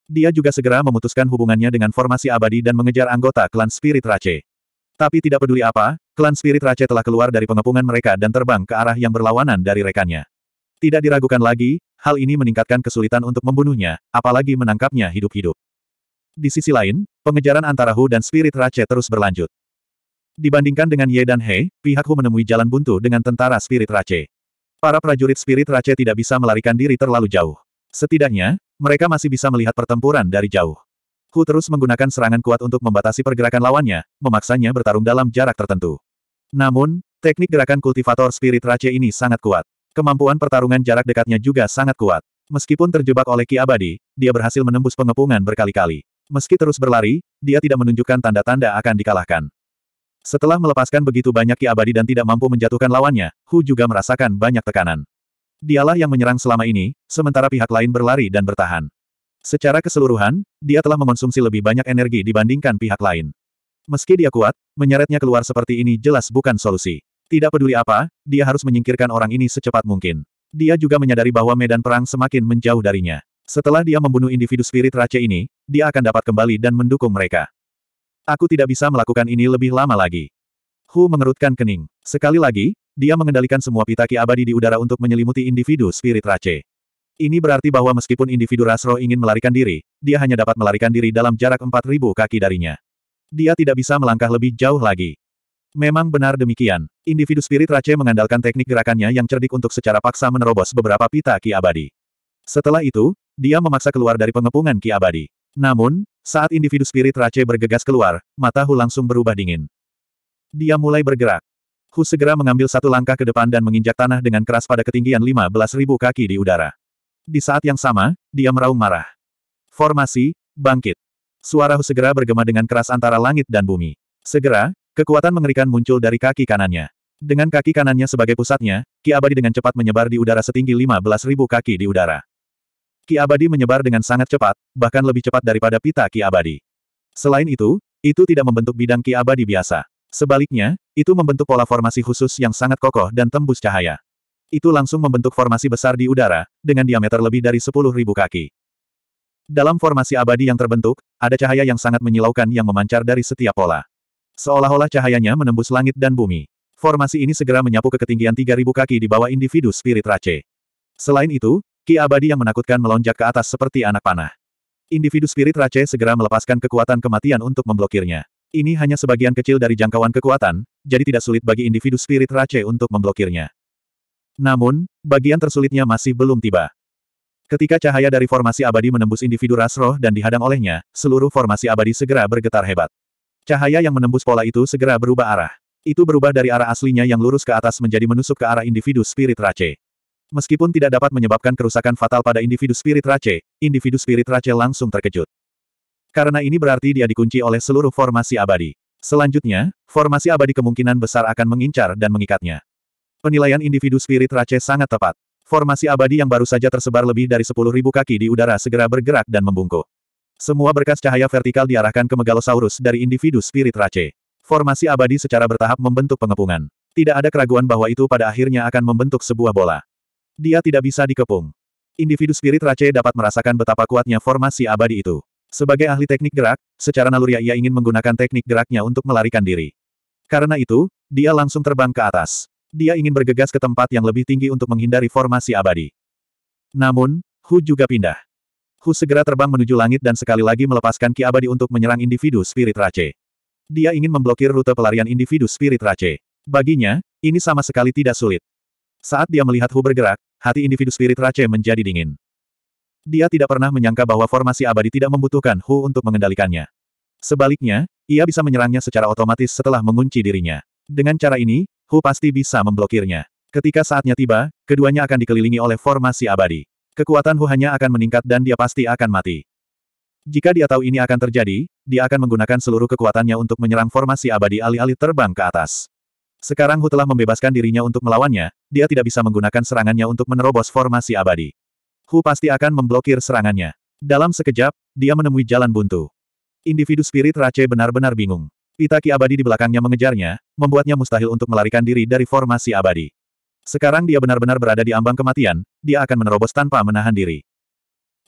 Dia juga segera memutuskan hubungannya dengan formasi abadi dan mengejar anggota klan Spirit Rache. Tapi tidak peduli apa, Klan Spirit Rache telah keluar dari pengepungan mereka dan terbang ke arah yang berlawanan dari rekannya. Tidak diragukan lagi, hal ini meningkatkan kesulitan untuk membunuhnya, apalagi menangkapnya hidup-hidup. Di sisi lain, pengejaran antara Hu dan Spirit Rache terus berlanjut. Dibandingkan dengan Ye dan He, pihak Hu menemui jalan buntu dengan tentara Spirit Rache. Para prajurit Spirit Rache tidak bisa melarikan diri terlalu jauh. Setidaknya, mereka masih bisa melihat pertempuran dari jauh. Hu terus menggunakan serangan kuat untuk membatasi pergerakan lawannya, memaksanya bertarung dalam jarak tertentu. Namun, teknik gerakan kultivator spirit race ini sangat kuat. Kemampuan pertarungan jarak dekatnya juga sangat kuat. Meskipun terjebak oleh Ki Abadi, dia berhasil menembus pengepungan berkali-kali. Meski terus berlari, dia tidak menunjukkan tanda-tanda akan dikalahkan. Setelah melepaskan begitu banyak Ki Abadi dan tidak mampu menjatuhkan lawannya, Hu juga merasakan banyak tekanan. Dialah yang menyerang selama ini, sementara pihak lain berlari dan bertahan. Secara keseluruhan, dia telah mengonsumsi lebih banyak energi dibandingkan pihak lain. Meski dia kuat, menyeretnya keluar seperti ini jelas bukan solusi. Tidak peduli apa, dia harus menyingkirkan orang ini secepat mungkin. Dia juga menyadari bahwa medan perang semakin menjauh darinya. Setelah dia membunuh individu spirit race ini, dia akan dapat kembali dan mendukung mereka. Aku tidak bisa melakukan ini lebih lama lagi. Hu mengerutkan kening. Sekali lagi, dia mengendalikan semua pitaki abadi di udara untuk menyelimuti individu spirit race. Ini berarti bahwa meskipun individu Rasro ingin melarikan diri, dia hanya dapat melarikan diri dalam jarak 4000 kaki darinya. Dia tidak bisa melangkah lebih jauh lagi. Memang benar demikian. Individu spirit Rache mengandalkan teknik gerakannya yang cerdik untuk secara paksa menerobos beberapa pita ki abadi. Setelah itu, dia memaksa keluar dari pengepungan ki abadi. Namun, saat individu spirit Rache bergegas keluar, mata Hu langsung berubah dingin. Dia mulai bergerak. Hu segera mengambil satu langkah ke depan dan menginjak tanah dengan keras pada ketinggian 15.000 kaki di udara. Di saat yang sama, dia meraung marah. Formasi, bangkit. Suara segera bergema dengan keras antara langit dan bumi. Segera, kekuatan mengerikan muncul dari kaki kanannya. Dengan kaki kanannya sebagai pusatnya, Ki Abadi dengan cepat menyebar di udara setinggi 15.000 kaki di udara. Ki Abadi menyebar dengan sangat cepat, bahkan lebih cepat daripada pita Ki Abadi. Selain itu, itu tidak membentuk bidang Ki Abadi biasa. Sebaliknya, itu membentuk pola formasi khusus yang sangat kokoh dan tembus cahaya. Itu langsung membentuk formasi besar di udara, dengan diameter lebih dari 10.000 kaki. Dalam formasi abadi yang terbentuk, ada cahaya yang sangat menyilaukan yang memancar dari setiap pola. Seolah-olah cahayanya menembus langit dan bumi. Formasi ini segera menyapu ke ketinggian 3.000 kaki di bawah individu spirit race. Selain itu, ki abadi yang menakutkan melonjak ke atas seperti anak panah. Individu spirit race segera melepaskan kekuatan kematian untuk memblokirnya. Ini hanya sebagian kecil dari jangkauan kekuatan, jadi tidak sulit bagi individu spirit race untuk memblokirnya. Namun, bagian tersulitnya masih belum tiba. Ketika cahaya dari formasi abadi menembus individu ras roh dan dihadang olehnya, seluruh formasi abadi segera bergetar hebat. Cahaya yang menembus pola itu segera berubah arah. Itu berubah dari arah aslinya yang lurus ke atas menjadi menusuk ke arah individu spirit race. Meskipun tidak dapat menyebabkan kerusakan fatal pada individu spirit race, individu spirit race langsung terkejut. Karena ini berarti dia dikunci oleh seluruh formasi abadi. Selanjutnya, formasi abadi kemungkinan besar akan mengincar dan mengikatnya. Penilaian individu spirit race sangat tepat. Formasi abadi yang baru saja tersebar lebih dari 10.000 kaki di udara segera bergerak dan membungkuk. Semua berkas cahaya vertikal diarahkan ke Megalosaurus dari individu Spirit Race. Formasi abadi secara bertahap membentuk pengepungan. Tidak ada keraguan bahwa itu pada akhirnya akan membentuk sebuah bola. Dia tidak bisa dikepung. Individu Spirit Race dapat merasakan betapa kuatnya formasi abadi itu. Sebagai ahli teknik gerak, secara naluriah ia ingin menggunakan teknik geraknya untuk melarikan diri. Karena itu, dia langsung terbang ke atas dia ingin bergegas ke tempat yang lebih tinggi untuk menghindari formasi abadi. Namun, Hu juga pindah. Hu segera terbang menuju langit dan sekali lagi melepaskan Ki Abadi untuk menyerang individu Spirit Race. Dia ingin memblokir rute pelarian individu Spirit Race. Baginya, ini sama sekali tidak sulit. Saat dia melihat Hu bergerak, hati individu Spirit Race menjadi dingin. Dia tidak pernah menyangka bahwa formasi abadi tidak membutuhkan Hu untuk mengendalikannya. Sebaliknya, ia bisa menyerangnya secara otomatis setelah mengunci dirinya. Dengan cara ini, Hu pasti bisa memblokirnya. Ketika saatnya tiba, keduanya akan dikelilingi oleh formasi abadi. Kekuatan Hu hanya akan meningkat dan dia pasti akan mati. Jika dia tahu ini akan terjadi, dia akan menggunakan seluruh kekuatannya untuk menyerang formasi abadi alih-alih terbang ke atas. Sekarang Hu telah membebaskan dirinya untuk melawannya, dia tidak bisa menggunakan serangannya untuk menerobos formasi abadi. Hu pasti akan memblokir serangannya. Dalam sekejap, dia menemui jalan buntu. Individu spirit Rache benar-benar bingung. Pita abadi di belakangnya mengejarnya, membuatnya mustahil untuk melarikan diri dari formasi abadi. Sekarang dia benar-benar berada di ambang kematian, dia akan menerobos tanpa menahan diri.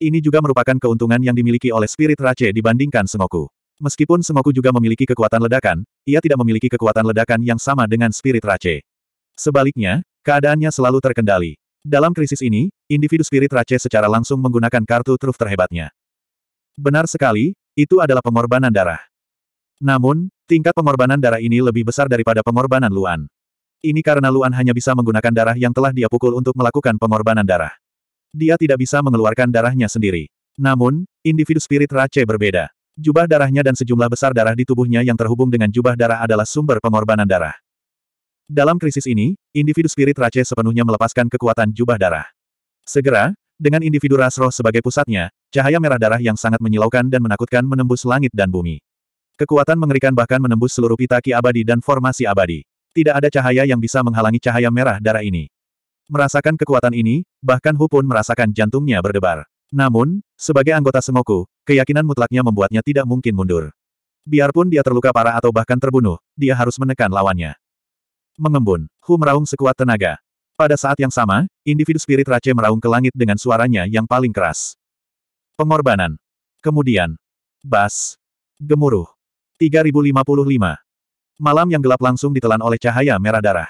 Ini juga merupakan keuntungan yang dimiliki oleh Spirit Rache dibandingkan Sengoku. Meskipun Sengoku juga memiliki kekuatan ledakan, ia tidak memiliki kekuatan ledakan yang sama dengan Spirit Rache. Sebaliknya, keadaannya selalu terkendali. Dalam krisis ini, individu Spirit Rache secara langsung menggunakan kartu truf terhebatnya. Benar sekali, itu adalah pengorbanan darah. Namun, tingkat pengorbanan darah ini lebih besar daripada pengorbanan Luan. Ini karena Luan hanya bisa menggunakan darah yang telah dia pukul untuk melakukan pengorbanan darah. Dia tidak bisa mengeluarkan darahnya sendiri. Namun, individu spirit Rache berbeda. Jubah darahnya dan sejumlah besar darah di tubuhnya yang terhubung dengan jubah darah adalah sumber pengorbanan darah. Dalam krisis ini, individu spirit Rache sepenuhnya melepaskan kekuatan jubah darah. Segera, dengan individu ras sebagai pusatnya, cahaya merah darah yang sangat menyilaukan dan menakutkan menembus langit dan bumi. Kekuatan mengerikan bahkan menembus seluruh pita ki abadi dan formasi abadi. Tidak ada cahaya yang bisa menghalangi cahaya merah darah ini. Merasakan kekuatan ini, bahkan Hu pun merasakan jantungnya berdebar. Namun, sebagai anggota Sengoku, keyakinan mutlaknya membuatnya tidak mungkin mundur. Biarpun dia terluka parah atau bahkan terbunuh, dia harus menekan lawannya. Mengembun, Hu meraung sekuat tenaga. Pada saat yang sama, individu spirit Rache meraung ke langit dengan suaranya yang paling keras. Pengorbanan. Kemudian, bas, gemuruh. 3055. Malam yang gelap langsung ditelan oleh cahaya merah darah.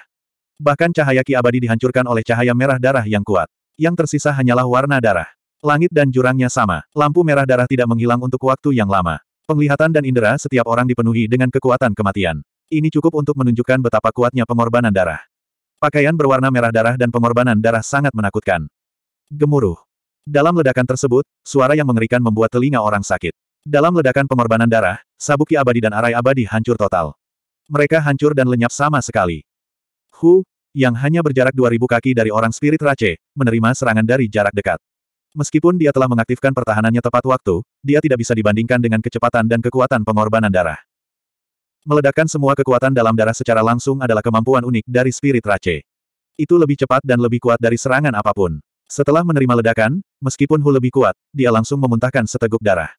Bahkan cahaya ki abadi dihancurkan oleh cahaya merah darah yang kuat. Yang tersisa hanyalah warna darah. Langit dan jurangnya sama. Lampu merah darah tidak menghilang untuk waktu yang lama. Penglihatan dan indera setiap orang dipenuhi dengan kekuatan kematian. Ini cukup untuk menunjukkan betapa kuatnya pengorbanan darah. Pakaian berwarna merah darah dan pengorbanan darah sangat menakutkan. Gemuruh. Dalam ledakan tersebut, suara yang mengerikan membuat telinga orang sakit. Dalam ledakan pengorbanan darah, Sabuki abadi dan arai abadi hancur total. Mereka hancur dan lenyap sama sekali. Hu, yang hanya berjarak 2000 kaki dari orang spirit Rache, menerima serangan dari jarak dekat. Meskipun dia telah mengaktifkan pertahanannya tepat waktu, dia tidak bisa dibandingkan dengan kecepatan dan kekuatan pengorbanan darah. Meledakkan semua kekuatan dalam darah secara langsung adalah kemampuan unik dari spirit Rache. Itu lebih cepat dan lebih kuat dari serangan apapun. Setelah menerima ledakan, meskipun Hu lebih kuat, dia langsung memuntahkan seteguk darah.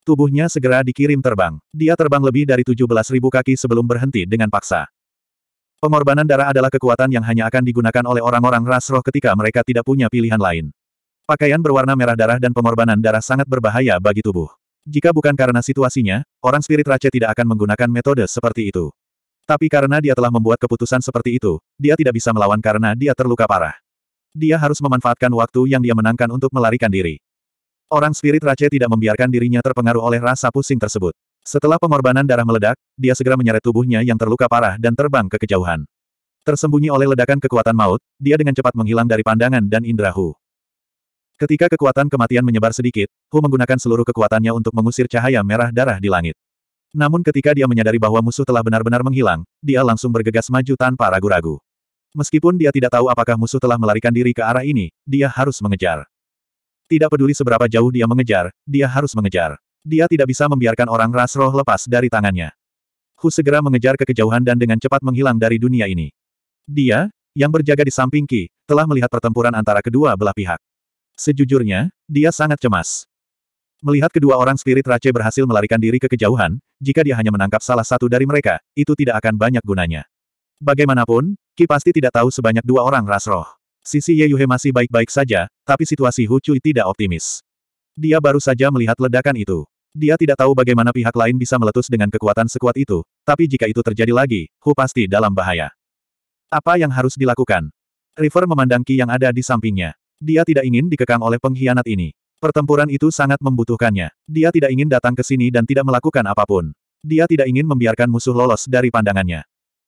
Tubuhnya segera dikirim terbang. Dia terbang lebih dari 17.000 kaki sebelum berhenti dengan paksa. Pengorbanan darah adalah kekuatan yang hanya akan digunakan oleh orang-orang ras roh ketika mereka tidak punya pilihan lain. Pakaian berwarna merah darah dan pengorbanan darah sangat berbahaya bagi tubuh. Jika bukan karena situasinya, orang spirit race tidak akan menggunakan metode seperti itu. Tapi karena dia telah membuat keputusan seperti itu, dia tidak bisa melawan karena dia terluka parah. Dia harus memanfaatkan waktu yang dia menangkan untuk melarikan diri. Orang spirit Rache tidak membiarkan dirinya terpengaruh oleh rasa pusing tersebut. Setelah pengorbanan darah meledak, dia segera menyeret tubuhnya yang terluka parah dan terbang ke kejauhan. Tersembunyi oleh ledakan kekuatan maut, dia dengan cepat menghilang dari pandangan dan indera Hu. Ketika kekuatan kematian menyebar sedikit, Hu menggunakan seluruh kekuatannya untuk mengusir cahaya merah darah di langit. Namun ketika dia menyadari bahwa musuh telah benar-benar menghilang, dia langsung bergegas maju tanpa ragu-ragu. Meskipun dia tidak tahu apakah musuh telah melarikan diri ke arah ini, dia harus mengejar. Tidak peduli seberapa jauh dia mengejar, dia harus mengejar. Dia tidak bisa membiarkan orang ras roh lepas dari tangannya. Hu segera mengejar ke kejauhan dan dengan cepat menghilang dari dunia ini. Dia, yang berjaga di samping Ki, telah melihat pertempuran antara kedua belah pihak. Sejujurnya, dia sangat cemas. Melihat kedua orang spirit Rache berhasil melarikan diri ke kejauhan, jika dia hanya menangkap salah satu dari mereka, itu tidak akan banyak gunanya. Bagaimanapun, Ki pasti tidak tahu sebanyak dua orang ras roh. Sisi Ye Yuhe masih baik-baik saja, tapi situasi Hu Cui tidak optimis. Dia baru saja melihat ledakan itu. Dia tidak tahu bagaimana pihak lain bisa meletus dengan kekuatan sekuat itu, tapi jika itu terjadi lagi, Hu pasti dalam bahaya. Apa yang harus dilakukan? River memandang Qi yang ada di sampingnya. Dia tidak ingin dikekang oleh pengkhianat ini. Pertempuran itu sangat membutuhkannya. Dia tidak ingin datang ke sini dan tidak melakukan apapun. Dia tidak ingin membiarkan musuh lolos dari pandangannya.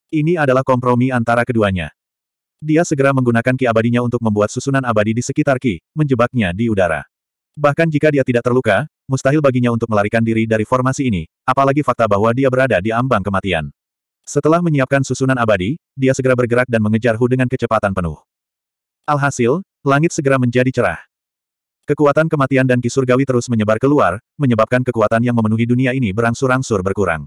Ini adalah kompromi antara keduanya. Dia segera menggunakan ki abadinya untuk membuat susunan abadi di sekitar ki, menjebaknya di udara. Bahkan jika dia tidak terluka, mustahil baginya untuk melarikan diri dari formasi ini, apalagi fakta bahwa dia berada di ambang kematian. Setelah menyiapkan susunan abadi, dia segera bergerak dan mengejar Hu dengan kecepatan penuh. Alhasil, langit segera menjadi cerah. Kekuatan kematian dan ki surgawi terus menyebar keluar, menyebabkan kekuatan yang memenuhi dunia ini berangsur-angsur berkurang.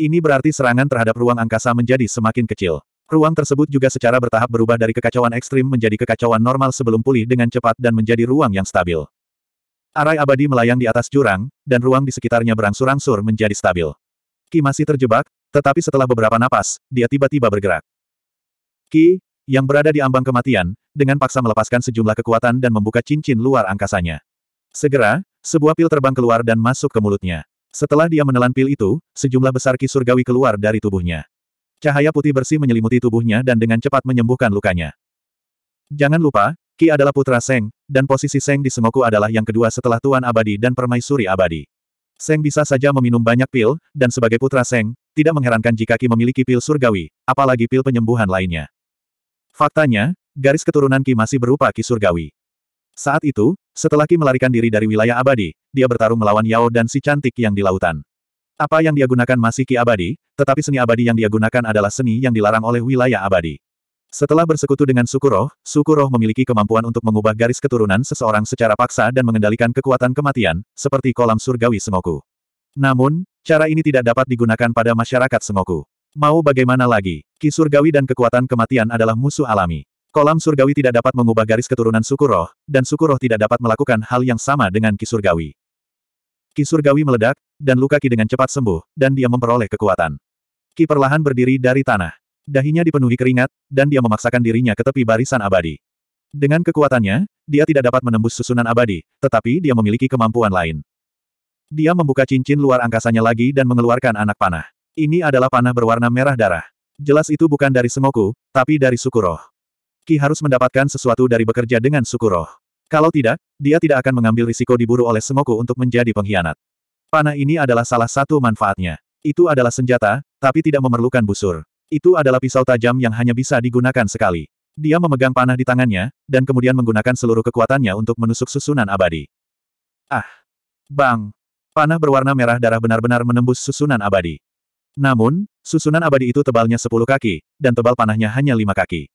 Ini berarti serangan terhadap ruang angkasa menjadi semakin kecil. Ruang tersebut juga secara bertahap berubah dari kekacauan ekstrim menjadi kekacauan normal sebelum pulih dengan cepat dan menjadi ruang yang stabil. Arai abadi melayang di atas jurang, dan ruang di sekitarnya berangsur-angsur menjadi stabil. Ki masih terjebak, tetapi setelah beberapa napas, dia tiba-tiba bergerak. Ki, yang berada di ambang kematian, dengan paksa melepaskan sejumlah kekuatan dan membuka cincin luar angkasanya. Segera, sebuah pil terbang keluar dan masuk ke mulutnya. Setelah dia menelan pil itu, sejumlah besar ki surgawi keluar dari tubuhnya. Cahaya putih bersih menyelimuti tubuhnya dan dengan cepat menyembuhkan lukanya. Jangan lupa, Ki adalah putra Seng, dan posisi Seng di semoku adalah yang kedua setelah Tuan Abadi dan Permaisuri Abadi. Seng bisa saja meminum banyak pil, dan sebagai putra Seng, tidak mengherankan jika Ki memiliki pil surgawi, apalagi pil penyembuhan lainnya. Faktanya, garis keturunan Ki masih berupa Ki surgawi. Saat itu, setelah Ki melarikan diri dari wilayah abadi, dia bertarung melawan Yao dan si cantik yang di lautan. Apa yang dia gunakan masih ki abadi, tetapi seni abadi yang dia gunakan adalah seni yang dilarang oleh wilayah abadi. Setelah bersekutu dengan Sukuroh, Sukuroh memiliki kemampuan untuk mengubah garis keturunan seseorang secara paksa dan mengendalikan kekuatan kematian, seperti kolam surgawi Sengoku. Namun, cara ini tidak dapat digunakan pada masyarakat Sengoku. Mau bagaimana lagi, ki surgawi dan kekuatan kematian adalah musuh alami. Kolam surgawi tidak dapat mengubah garis keturunan Sukuroh, dan Sukuroh tidak dapat melakukan hal yang sama dengan Ki Surgawi. Ki surgawi meledak, dan luka Ki dengan cepat sembuh, dan dia memperoleh kekuatan. Ki perlahan berdiri dari tanah. Dahinya dipenuhi keringat, dan dia memaksakan dirinya ke tepi barisan abadi. Dengan kekuatannya, dia tidak dapat menembus susunan abadi, tetapi dia memiliki kemampuan lain. Dia membuka cincin luar angkasanya lagi dan mengeluarkan anak panah. Ini adalah panah berwarna merah darah. Jelas itu bukan dari semoku, tapi dari Sukuroh. Ki harus mendapatkan sesuatu dari bekerja dengan Sukuroh. Kalau tidak, dia tidak akan mengambil risiko diburu oleh Semoku untuk menjadi pengkhianat. Panah ini adalah salah satu manfaatnya. Itu adalah senjata, tapi tidak memerlukan busur. Itu adalah pisau tajam yang hanya bisa digunakan sekali. Dia memegang panah di tangannya, dan kemudian menggunakan seluruh kekuatannya untuk menusuk susunan abadi. Ah! Bang! Panah berwarna merah darah benar-benar menembus susunan abadi. Namun, susunan abadi itu tebalnya 10 kaki, dan tebal panahnya hanya 5 kaki.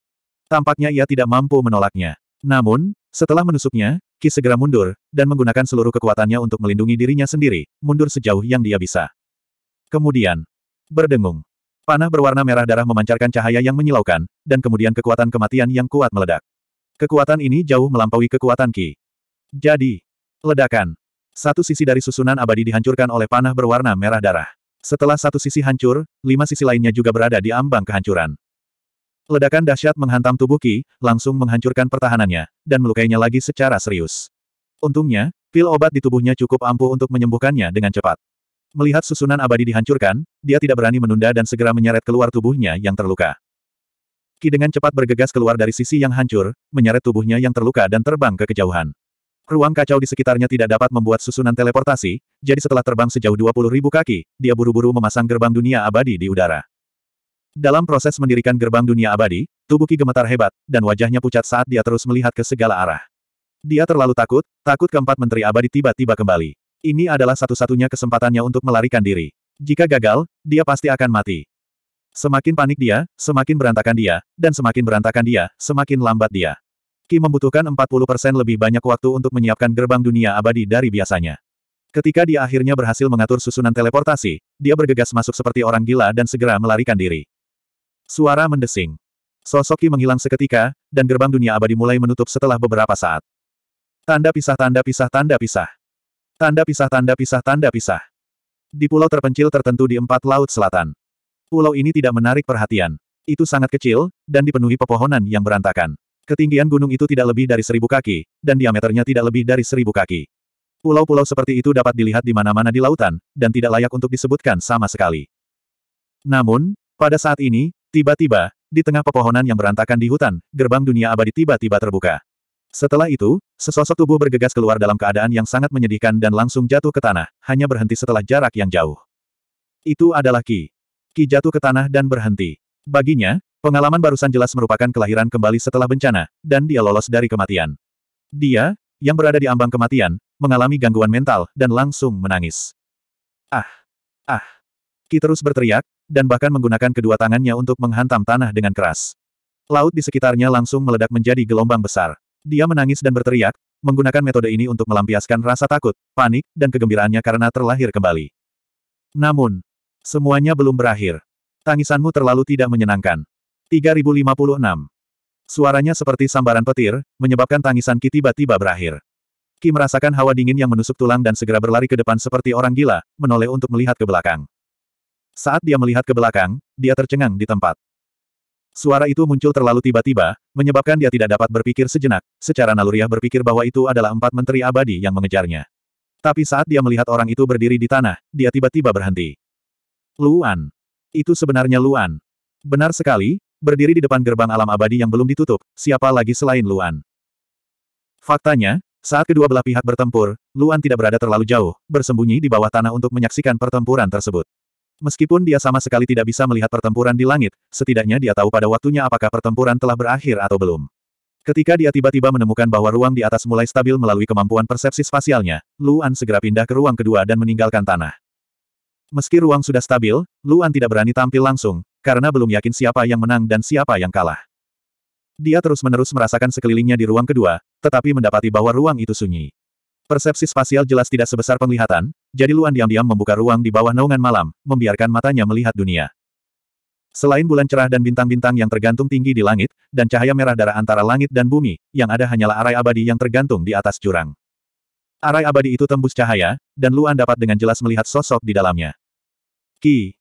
Tampaknya ia tidak mampu menolaknya. Namun, setelah menusuknya, Ki segera mundur, dan menggunakan seluruh kekuatannya untuk melindungi dirinya sendiri, mundur sejauh yang dia bisa. Kemudian, berdengung. Panah berwarna merah darah memancarkan cahaya yang menyilaukan, dan kemudian kekuatan kematian yang kuat meledak. Kekuatan ini jauh melampaui kekuatan Ki. Jadi, ledakan. Satu sisi dari susunan abadi dihancurkan oleh panah berwarna merah darah. Setelah satu sisi hancur, lima sisi lainnya juga berada di ambang kehancuran. Ledakan dahsyat menghantam tubuh Ki, langsung menghancurkan pertahanannya, dan melukainya lagi secara serius. Untungnya, pil obat di tubuhnya cukup ampuh untuk menyembuhkannya dengan cepat. Melihat susunan abadi dihancurkan, dia tidak berani menunda dan segera menyeret keluar tubuhnya yang terluka. Ki dengan cepat bergegas keluar dari sisi yang hancur, menyeret tubuhnya yang terluka dan terbang ke kejauhan. Ruang kacau di sekitarnya tidak dapat membuat susunan teleportasi, jadi setelah terbang sejauh 20.000 kaki, dia buru-buru memasang gerbang dunia abadi di udara. Dalam proses mendirikan gerbang dunia abadi, tubuh Ki gemetar hebat, dan wajahnya pucat saat dia terus melihat ke segala arah. Dia terlalu takut, takut keempat menteri abadi tiba-tiba kembali. Ini adalah satu-satunya kesempatannya untuk melarikan diri. Jika gagal, dia pasti akan mati. Semakin panik dia, semakin berantakan dia, dan semakin berantakan dia, semakin lambat dia. Ki membutuhkan 40% lebih banyak waktu untuk menyiapkan gerbang dunia abadi dari biasanya. Ketika dia akhirnya berhasil mengatur susunan teleportasi, dia bergegas masuk seperti orang gila dan segera melarikan diri. Suara mendesing. Sosoki menghilang seketika, dan gerbang dunia abadi mulai menutup setelah beberapa saat. Tanda pisah tanda pisah tanda pisah. Tanda pisah tanda pisah tanda pisah. Di pulau terpencil tertentu di empat laut selatan. Pulau ini tidak menarik perhatian. Itu sangat kecil, dan dipenuhi pepohonan yang berantakan. Ketinggian gunung itu tidak lebih dari seribu kaki, dan diameternya tidak lebih dari seribu kaki. Pulau-pulau seperti itu dapat dilihat di mana-mana di lautan, dan tidak layak untuk disebutkan sama sekali. Namun, pada saat ini, Tiba-tiba, di tengah pepohonan yang berantakan di hutan, gerbang dunia abadi tiba-tiba terbuka. Setelah itu, sesosok tubuh bergegas keluar dalam keadaan yang sangat menyedihkan dan langsung jatuh ke tanah, hanya berhenti setelah jarak yang jauh. Itu adalah Ki. Ki jatuh ke tanah dan berhenti. Baginya, pengalaman barusan jelas merupakan kelahiran kembali setelah bencana, dan dia lolos dari kematian. Dia, yang berada di ambang kematian, mengalami gangguan mental, dan langsung menangis. Ah! Ah! Ki terus berteriak, dan bahkan menggunakan kedua tangannya untuk menghantam tanah dengan keras. Laut di sekitarnya langsung meledak menjadi gelombang besar. Dia menangis dan berteriak, menggunakan metode ini untuk melampiaskan rasa takut, panik, dan kegembiraannya karena terlahir kembali. Namun, semuanya belum berakhir. Tangisanmu terlalu tidak menyenangkan. 3056. Suaranya seperti sambaran petir, menyebabkan tangisan Ki tiba-tiba berakhir. Ki merasakan hawa dingin yang menusuk tulang dan segera berlari ke depan seperti orang gila, menoleh untuk melihat ke belakang. Saat dia melihat ke belakang, dia tercengang di tempat. Suara itu muncul terlalu tiba-tiba, menyebabkan dia tidak dapat berpikir sejenak, secara naluriah berpikir bahwa itu adalah empat menteri abadi yang mengejarnya. Tapi saat dia melihat orang itu berdiri di tanah, dia tiba-tiba berhenti. Luan. Itu sebenarnya Luan. Benar sekali, berdiri di depan gerbang alam abadi yang belum ditutup, siapa lagi selain Luan? Faktanya, saat kedua belah pihak bertempur, Luan tidak berada terlalu jauh, bersembunyi di bawah tanah untuk menyaksikan pertempuran tersebut. Meskipun dia sama sekali tidak bisa melihat pertempuran di langit, setidaknya dia tahu pada waktunya apakah pertempuran telah berakhir atau belum. Ketika dia tiba-tiba menemukan bahwa ruang di atas mulai stabil melalui kemampuan persepsi spasialnya, Luan segera pindah ke ruang kedua dan meninggalkan tanah. Meski ruang sudah stabil, Luan tidak berani tampil langsung, karena belum yakin siapa yang menang dan siapa yang kalah. Dia terus-menerus merasakan sekelilingnya di ruang kedua, tetapi mendapati bahwa ruang itu sunyi. Persepsi spasial jelas tidak sebesar penglihatan, jadi Luan diam-diam membuka ruang di bawah naungan malam, membiarkan matanya melihat dunia. Selain bulan cerah dan bintang-bintang yang tergantung tinggi di langit, dan cahaya merah darah antara langit dan bumi, yang ada hanyalah arai abadi yang tergantung di atas jurang. Arai abadi itu tembus cahaya, dan Luan dapat dengan jelas melihat sosok di dalamnya. Ki.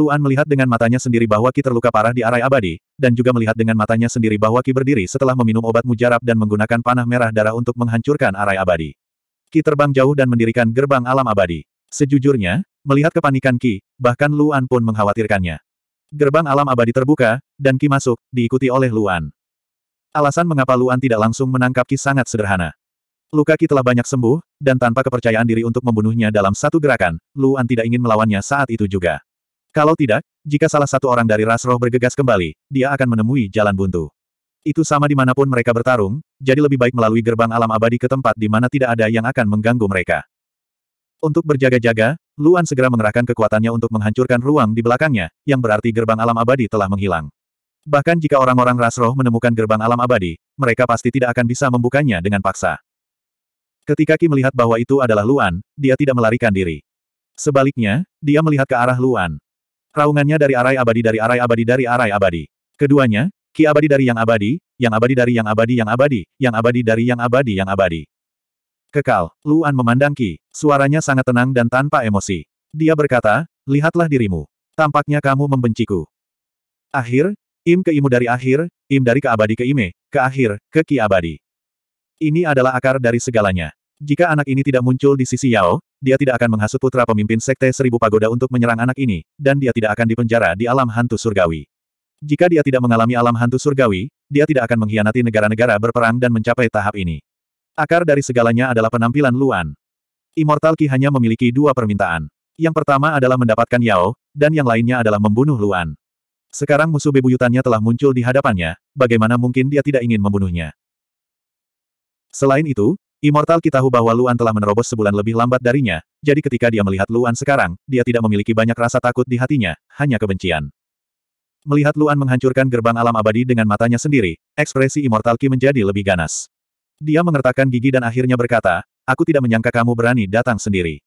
Luan melihat dengan matanya sendiri bahwa Ki terluka parah di arai abadi, dan juga melihat dengan matanya sendiri bahwa Ki berdiri setelah meminum obat mujarab dan menggunakan panah merah darah untuk menghancurkan arai abadi. Ki terbang jauh dan mendirikan gerbang alam abadi. Sejujurnya, melihat kepanikan Ki, bahkan Luan pun mengkhawatirkannya. Gerbang alam abadi terbuka, dan Ki masuk, diikuti oleh Luan. Alasan mengapa Luan tidak langsung menangkap Ki sangat sederhana. Luka Ki telah banyak sembuh, dan tanpa kepercayaan diri untuk membunuhnya dalam satu gerakan, Luan tidak ingin melawannya saat itu juga. Kalau tidak, jika salah satu orang dari ras roh bergegas kembali, dia akan menemui jalan buntu. Itu sama dimanapun mereka bertarung, jadi lebih baik melalui gerbang alam abadi ke tempat di mana tidak ada yang akan mengganggu mereka. Untuk berjaga-jaga, Luan segera mengerahkan kekuatannya untuk menghancurkan ruang di belakangnya, yang berarti gerbang alam abadi telah menghilang. Bahkan jika orang-orang Rasroh menemukan gerbang alam abadi, mereka pasti tidak akan bisa membukanya dengan paksa. Ketika Ki melihat bahwa itu adalah Luan, dia tidak melarikan diri. Sebaliknya, dia melihat ke arah Luan. Raungannya dari arai abadi dari arai abadi dari arai abadi. Keduanya, Ki abadi dari yang abadi, yang abadi dari yang abadi yang abadi, yang abadi dari yang abadi yang abadi. Kekal, Luan memandang Ki. Suaranya sangat tenang dan tanpa emosi. Dia berkata, lihatlah dirimu. Tampaknya kamu membenciku. Akhir, im ke imu dari akhir, im dari ke abadi ke ime, ke akhir, ke Ki abadi. Ini adalah akar dari segalanya. Jika anak ini tidak muncul di sisi Yao, dia tidak akan menghasut putra pemimpin Sekte Seribu Pagoda untuk menyerang anak ini, dan dia tidak akan dipenjara di alam hantu surgawi. Jika dia tidak mengalami alam hantu surgawi, dia tidak akan mengkhianati negara-negara berperang dan mencapai tahap ini. Akar dari segalanya adalah penampilan Luan. Immortal Ki hanya memiliki dua permintaan. Yang pertama adalah mendapatkan Yao, dan yang lainnya adalah membunuh Luan. Sekarang musuh bebuyutannya telah muncul di hadapannya, bagaimana mungkin dia tidak ingin membunuhnya. Selain itu, Immortal Ki tahu bahwa Luan telah menerobos sebulan lebih lambat darinya, jadi ketika dia melihat Luan sekarang, dia tidak memiliki banyak rasa takut di hatinya, hanya kebencian. Melihat Luan menghancurkan gerbang alam abadi dengan matanya sendiri, ekspresi Immortal Ki menjadi lebih ganas. Dia mengertakkan gigi dan akhirnya berkata, aku tidak menyangka kamu berani datang sendiri.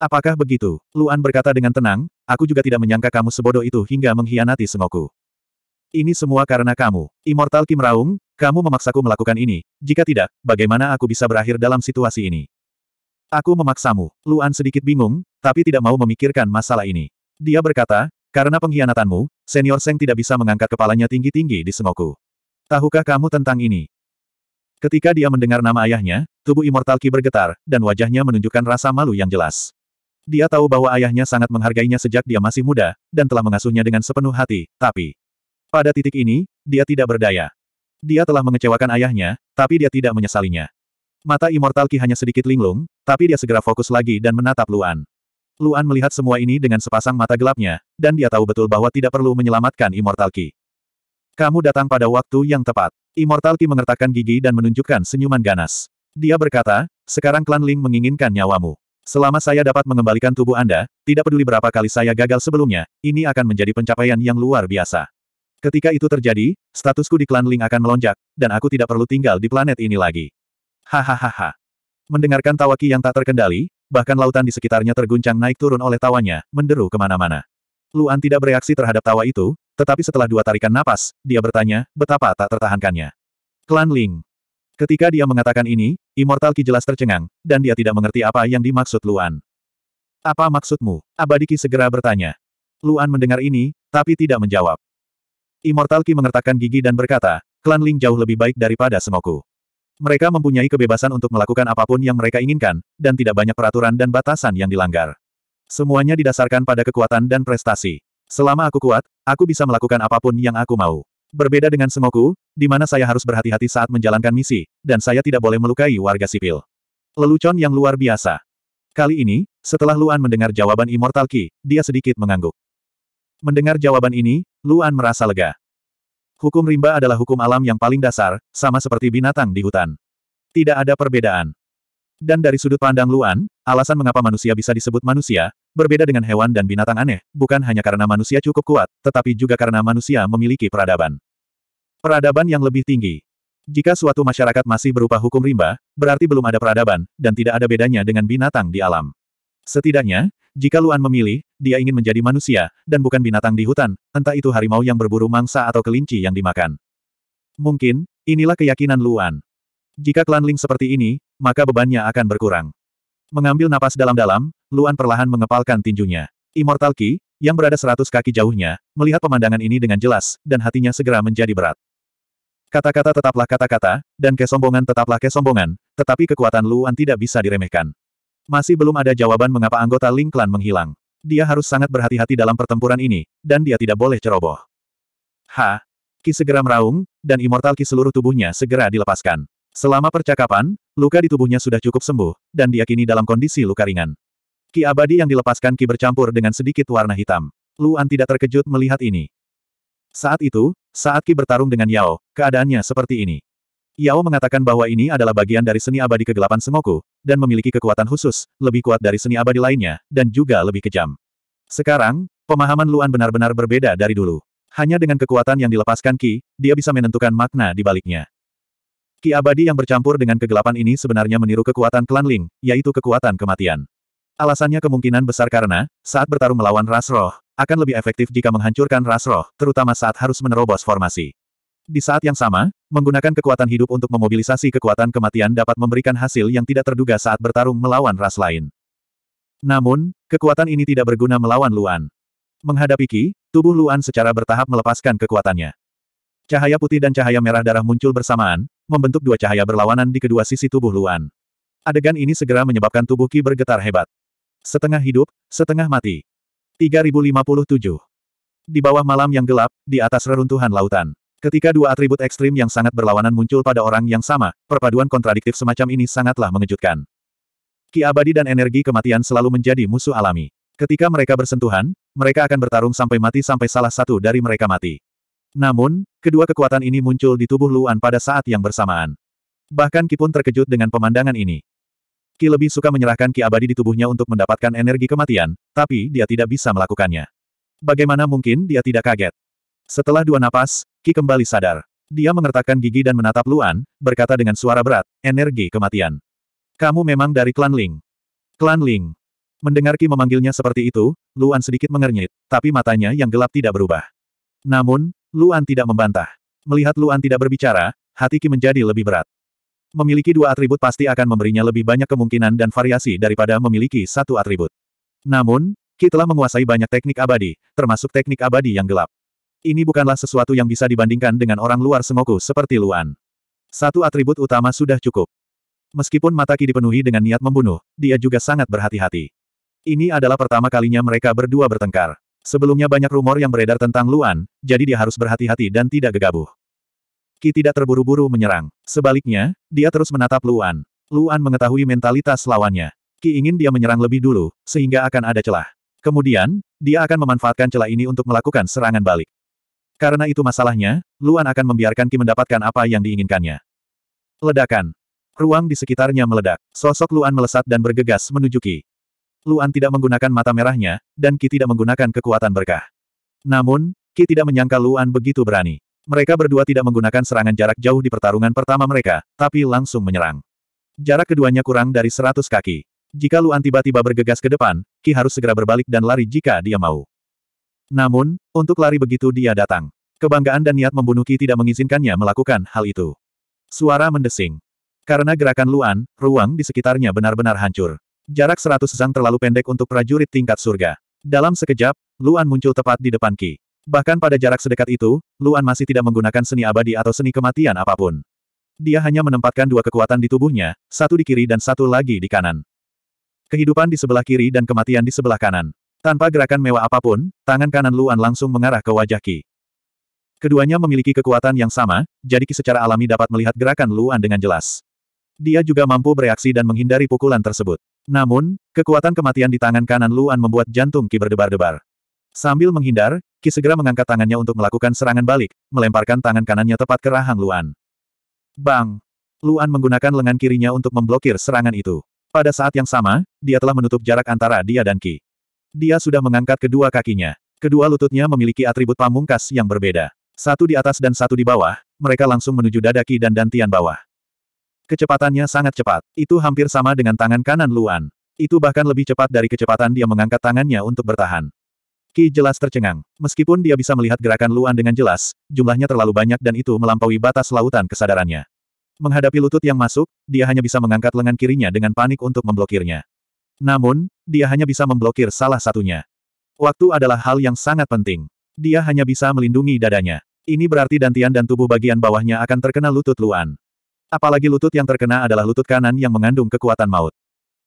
Apakah begitu? Luan berkata dengan tenang, aku juga tidak menyangka kamu sebodoh itu hingga mengkhianati Sengoku. Ini semua karena kamu. Immortal Kim Raung. kamu memaksaku melakukan ini, jika tidak, bagaimana aku bisa berakhir dalam situasi ini? Aku memaksamu. Luan sedikit bingung, tapi tidak mau memikirkan masalah ini. Dia berkata, karena pengkhianatanmu, senior Seng tidak bisa mengangkat kepalanya tinggi-tinggi di Sengoku. Tahukah kamu tentang ini? Ketika dia mendengar nama ayahnya, tubuh Immortal Ki bergetar, dan wajahnya menunjukkan rasa malu yang jelas. Dia tahu bahwa ayahnya sangat menghargainya sejak dia masih muda, dan telah mengasuhnya dengan sepenuh hati, tapi... Pada titik ini, dia tidak berdaya. Dia telah mengecewakan ayahnya, tapi dia tidak menyesalinya. Mata Immortal Ki hanya sedikit linglung, tapi dia segera fokus lagi dan menatap Luan. Luan melihat semua ini dengan sepasang mata gelapnya, dan dia tahu betul bahwa tidak perlu menyelamatkan Immortal Ki. Kamu datang pada waktu yang tepat. Immortal Ki mengertakkan gigi dan menunjukkan senyuman ganas. Dia berkata, sekarang klan Ling menginginkan nyawamu. Selama saya dapat mengembalikan tubuh Anda, tidak peduli berapa kali saya gagal sebelumnya, ini akan menjadi pencapaian yang luar biasa. Ketika itu terjadi, statusku di klan Ling akan melonjak, dan aku tidak perlu tinggal di planet ini lagi. Hahaha. Mendengarkan tawaki yang tak terkendali, bahkan lautan di sekitarnya terguncang naik turun oleh tawanya, menderu kemana-mana. Luan tidak bereaksi terhadap tawa itu, tetapi setelah dua tarikan napas, dia bertanya, betapa tak tertahankannya. Klan Ling. Ketika dia mengatakan ini, Immortal Ki jelas tercengang, dan dia tidak mengerti apa yang dimaksud Luan. Apa maksudmu? Abadiki? segera bertanya. Luan mendengar ini, tapi tidak menjawab. Immortal Ki mengertakkan gigi dan berkata, Klan Ling jauh lebih baik daripada Semoku. Mereka mempunyai kebebasan untuk melakukan apapun yang mereka inginkan, dan tidak banyak peraturan dan batasan yang dilanggar. Semuanya didasarkan pada kekuatan dan prestasi. Selama aku kuat, aku bisa melakukan apapun yang aku mau. Berbeda dengan Sengoku, di mana saya harus berhati-hati saat menjalankan misi, dan saya tidak boleh melukai warga sipil. Lelucon yang luar biasa. Kali ini, setelah Luan mendengar jawaban Immortal Ki, dia sedikit mengangguk. Mendengar jawaban ini, Luan merasa lega. Hukum rimba adalah hukum alam yang paling dasar, sama seperti binatang di hutan. Tidak ada perbedaan. Dan dari sudut pandang Luan, alasan mengapa manusia bisa disebut manusia, berbeda dengan hewan dan binatang aneh, bukan hanya karena manusia cukup kuat, tetapi juga karena manusia memiliki peradaban. Peradaban yang lebih tinggi. Jika suatu masyarakat masih berupa hukum rimba, berarti belum ada peradaban, dan tidak ada bedanya dengan binatang di alam. Setidaknya, jika Luan memilih, dia ingin menjadi manusia, dan bukan binatang di hutan, entah itu harimau yang berburu mangsa atau kelinci yang dimakan. Mungkin, inilah keyakinan Luan. Jika klan Ling seperti ini, maka bebannya akan berkurang. Mengambil napas dalam-dalam, Luan perlahan mengepalkan tinjunya. Immortal Qi, yang berada seratus kaki jauhnya, melihat pemandangan ini dengan jelas, dan hatinya segera menjadi berat. Kata-kata tetaplah kata-kata, dan kesombongan tetaplah kesombongan, tetapi kekuatan Luan tidak bisa diremehkan. Masih belum ada jawaban mengapa anggota Ling Klan menghilang. Dia harus sangat berhati-hati dalam pertempuran ini, dan dia tidak boleh ceroboh. Ha! Ki segera meraung, dan immortal ki seluruh tubuhnya segera dilepaskan. Selama percakapan, luka di tubuhnya sudah cukup sembuh, dan diakini dalam kondisi luka ringan. Ki abadi yang dilepaskan ki bercampur dengan sedikit warna hitam. Luan tidak terkejut melihat ini. Saat itu, saat Ki bertarung dengan Yao, keadaannya seperti ini. Yao mengatakan bahwa ini adalah bagian dari seni abadi kegelapan Sengoku, dan memiliki kekuatan khusus, lebih kuat dari seni abadi lainnya, dan juga lebih kejam. Sekarang, pemahaman Luan benar-benar berbeda dari dulu. Hanya dengan kekuatan yang dilepaskan Ki, dia bisa menentukan makna di baliknya. Ki abadi yang bercampur dengan kegelapan ini sebenarnya meniru kekuatan klan Ling, yaitu kekuatan kematian. Alasannya kemungkinan besar karena, saat bertarung melawan ras roh, akan lebih efektif jika menghancurkan ras roh, terutama saat harus menerobos formasi. Di saat yang sama, menggunakan kekuatan hidup untuk memobilisasi kekuatan kematian dapat memberikan hasil yang tidak terduga saat bertarung melawan ras lain. Namun, kekuatan ini tidak berguna melawan Luan. Menghadapi Ki, tubuh Luan secara bertahap melepaskan kekuatannya. Cahaya putih dan cahaya merah darah muncul bersamaan, membentuk dua cahaya berlawanan di kedua sisi tubuh Luan. Adegan ini segera menyebabkan tubuh Ki bergetar hebat. Setengah hidup, setengah mati. 3057. Di bawah malam yang gelap, di atas reruntuhan lautan. Ketika dua atribut ekstrim yang sangat berlawanan muncul pada orang yang sama, perpaduan kontradiktif semacam ini sangatlah mengejutkan. Ki abadi dan energi kematian selalu menjadi musuh alami. Ketika mereka bersentuhan, mereka akan bertarung sampai mati sampai salah satu dari mereka mati. Namun, kedua kekuatan ini muncul di tubuh Luan pada saat yang bersamaan. Bahkan Ki pun terkejut dengan pemandangan ini. Ki lebih suka menyerahkan Ki abadi di tubuhnya untuk mendapatkan energi kematian, tapi dia tidak bisa melakukannya. Bagaimana mungkin dia tidak kaget? Setelah dua napas, Ki kembali sadar. Dia mengertakkan gigi dan menatap Luan, berkata dengan suara berat, energi kematian. Kamu memang dari klan Ling. Klan Ling. Mendengar Ki memanggilnya seperti itu, Luan sedikit mengernyit, tapi matanya yang gelap tidak berubah. Namun, Luan tidak membantah. Melihat Luan tidak berbicara, hati Ki menjadi lebih berat. Memiliki dua atribut pasti akan memberinya lebih banyak kemungkinan dan variasi daripada memiliki satu atribut. Namun, Ki telah menguasai banyak teknik abadi, termasuk teknik abadi yang gelap. Ini bukanlah sesuatu yang bisa dibandingkan dengan orang luar semoku seperti Luan. Satu atribut utama sudah cukup. Meskipun Mataki dipenuhi dengan niat membunuh, dia juga sangat berhati-hati. Ini adalah pertama kalinya mereka berdua bertengkar. Sebelumnya banyak rumor yang beredar tentang Luan, jadi dia harus berhati-hati dan tidak gegabah. Ki tidak terburu-buru menyerang. Sebaliknya, dia terus menatap Luan. Luan mengetahui mentalitas lawannya. Ki ingin dia menyerang lebih dulu, sehingga akan ada celah. Kemudian, dia akan memanfaatkan celah ini untuk melakukan serangan balik. Karena itu masalahnya, Luan akan membiarkan Ki mendapatkan apa yang diinginkannya. Ledakan. Ruang di sekitarnya meledak. Sosok Luan melesat dan bergegas menuju Ki. Luan tidak menggunakan mata merahnya, dan Ki tidak menggunakan kekuatan berkah. Namun, Ki tidak menyangka Luan begitu berani. Mereka berdua tidak menggunakan serangan jarak jauh di pertarungan pertama mereka, tapi langsung menyerang. Jarak keduanya kurang dari seratus kaki. Jika Luan tiba-tiba bergegas ke depan, Ki harus segera berbalik dan lari jika dia mau. Namun, untuk lari begitu dia datang. Kebanggaan dan niat membunuh Ki tidak mengizinkannya melakukan hal itu. Suara mendesing. Karena gerakan Luan, ruang di sekitarnya benar-benar hancur. Jarak seratus zang terlalu pendek untuk prajurit tingkat surga. Dalam sekejap, Luan muncul tepat di depan Ki. Bahkan pada jarak sedekat itu, Luan masih tidak menggunakan seni abadi atau seni kematian apapun. Dia hanya menempatkan dua kekuatan di tubuhnya, satu di kiri dan satu lagi di kanan. Kehidupan di sebelah kiri dan kematian di sebelah kanan. Tanpa gerakan mewah apapun, tangan kanan Luan langsung mengarah ke wajah Ki. Keduanya memiliki kekuatan yang sama, jadi Ki secara alami dapat melihat gerakan Luan dengan jelas. Dia juga mampu bereaksi dan menghindari pukulan tersebut. Namun, kekuatan kematian di tangan kanan Luan membuat jantung Ki berdebar-debar. Sambil menghindar, Ki segera mengangkat tangannya untuk melakukan serangan balik, melemparkan tangan kanannya tepat ke rahang Luan. Bang! Luan menggunakan lengan kirinya untuk memblokir serangan itu. Pada saat yang sama, dia telah menutup jarak antara dia dan Ki. Dia sudah mengangkat kedua kakinya. Kedua lututnya memiliki atribut pamungkas yang berbeda. Satu di atas dan satu di bawah, mereka langsung menuju dada Ki dan dantian bawah. Kecepatannya sangat cepat. Itu hampir sama dengan tangan kanan Luan. Itu bahkan lebih cepat dari kecepatan dia mengangkat tangannya untuk bertahan. Ki jelas tercengang. Meskipun dia bisa melihat gerakan Luan dengan jelas, jumlahnya terlalu banyak dan itu melampaui batas lautan kesadarannya. Menghadapi lutut yang masuk, dia hanya bisa mengangkat lengan kirinya dengan panik untuk memblokirnya. Namun, dia hanya bisa memblokir salah satunya. Waktu adalah hal yang sangat penting. Dia hanya bisa melindungi dadanya. Ini berarti dantian dan tubuh bagian bawahnya akan terkena lutut Luan. Apalagi lutut yang terkena adalah lutut kanan yang mengandung kekuatan maut.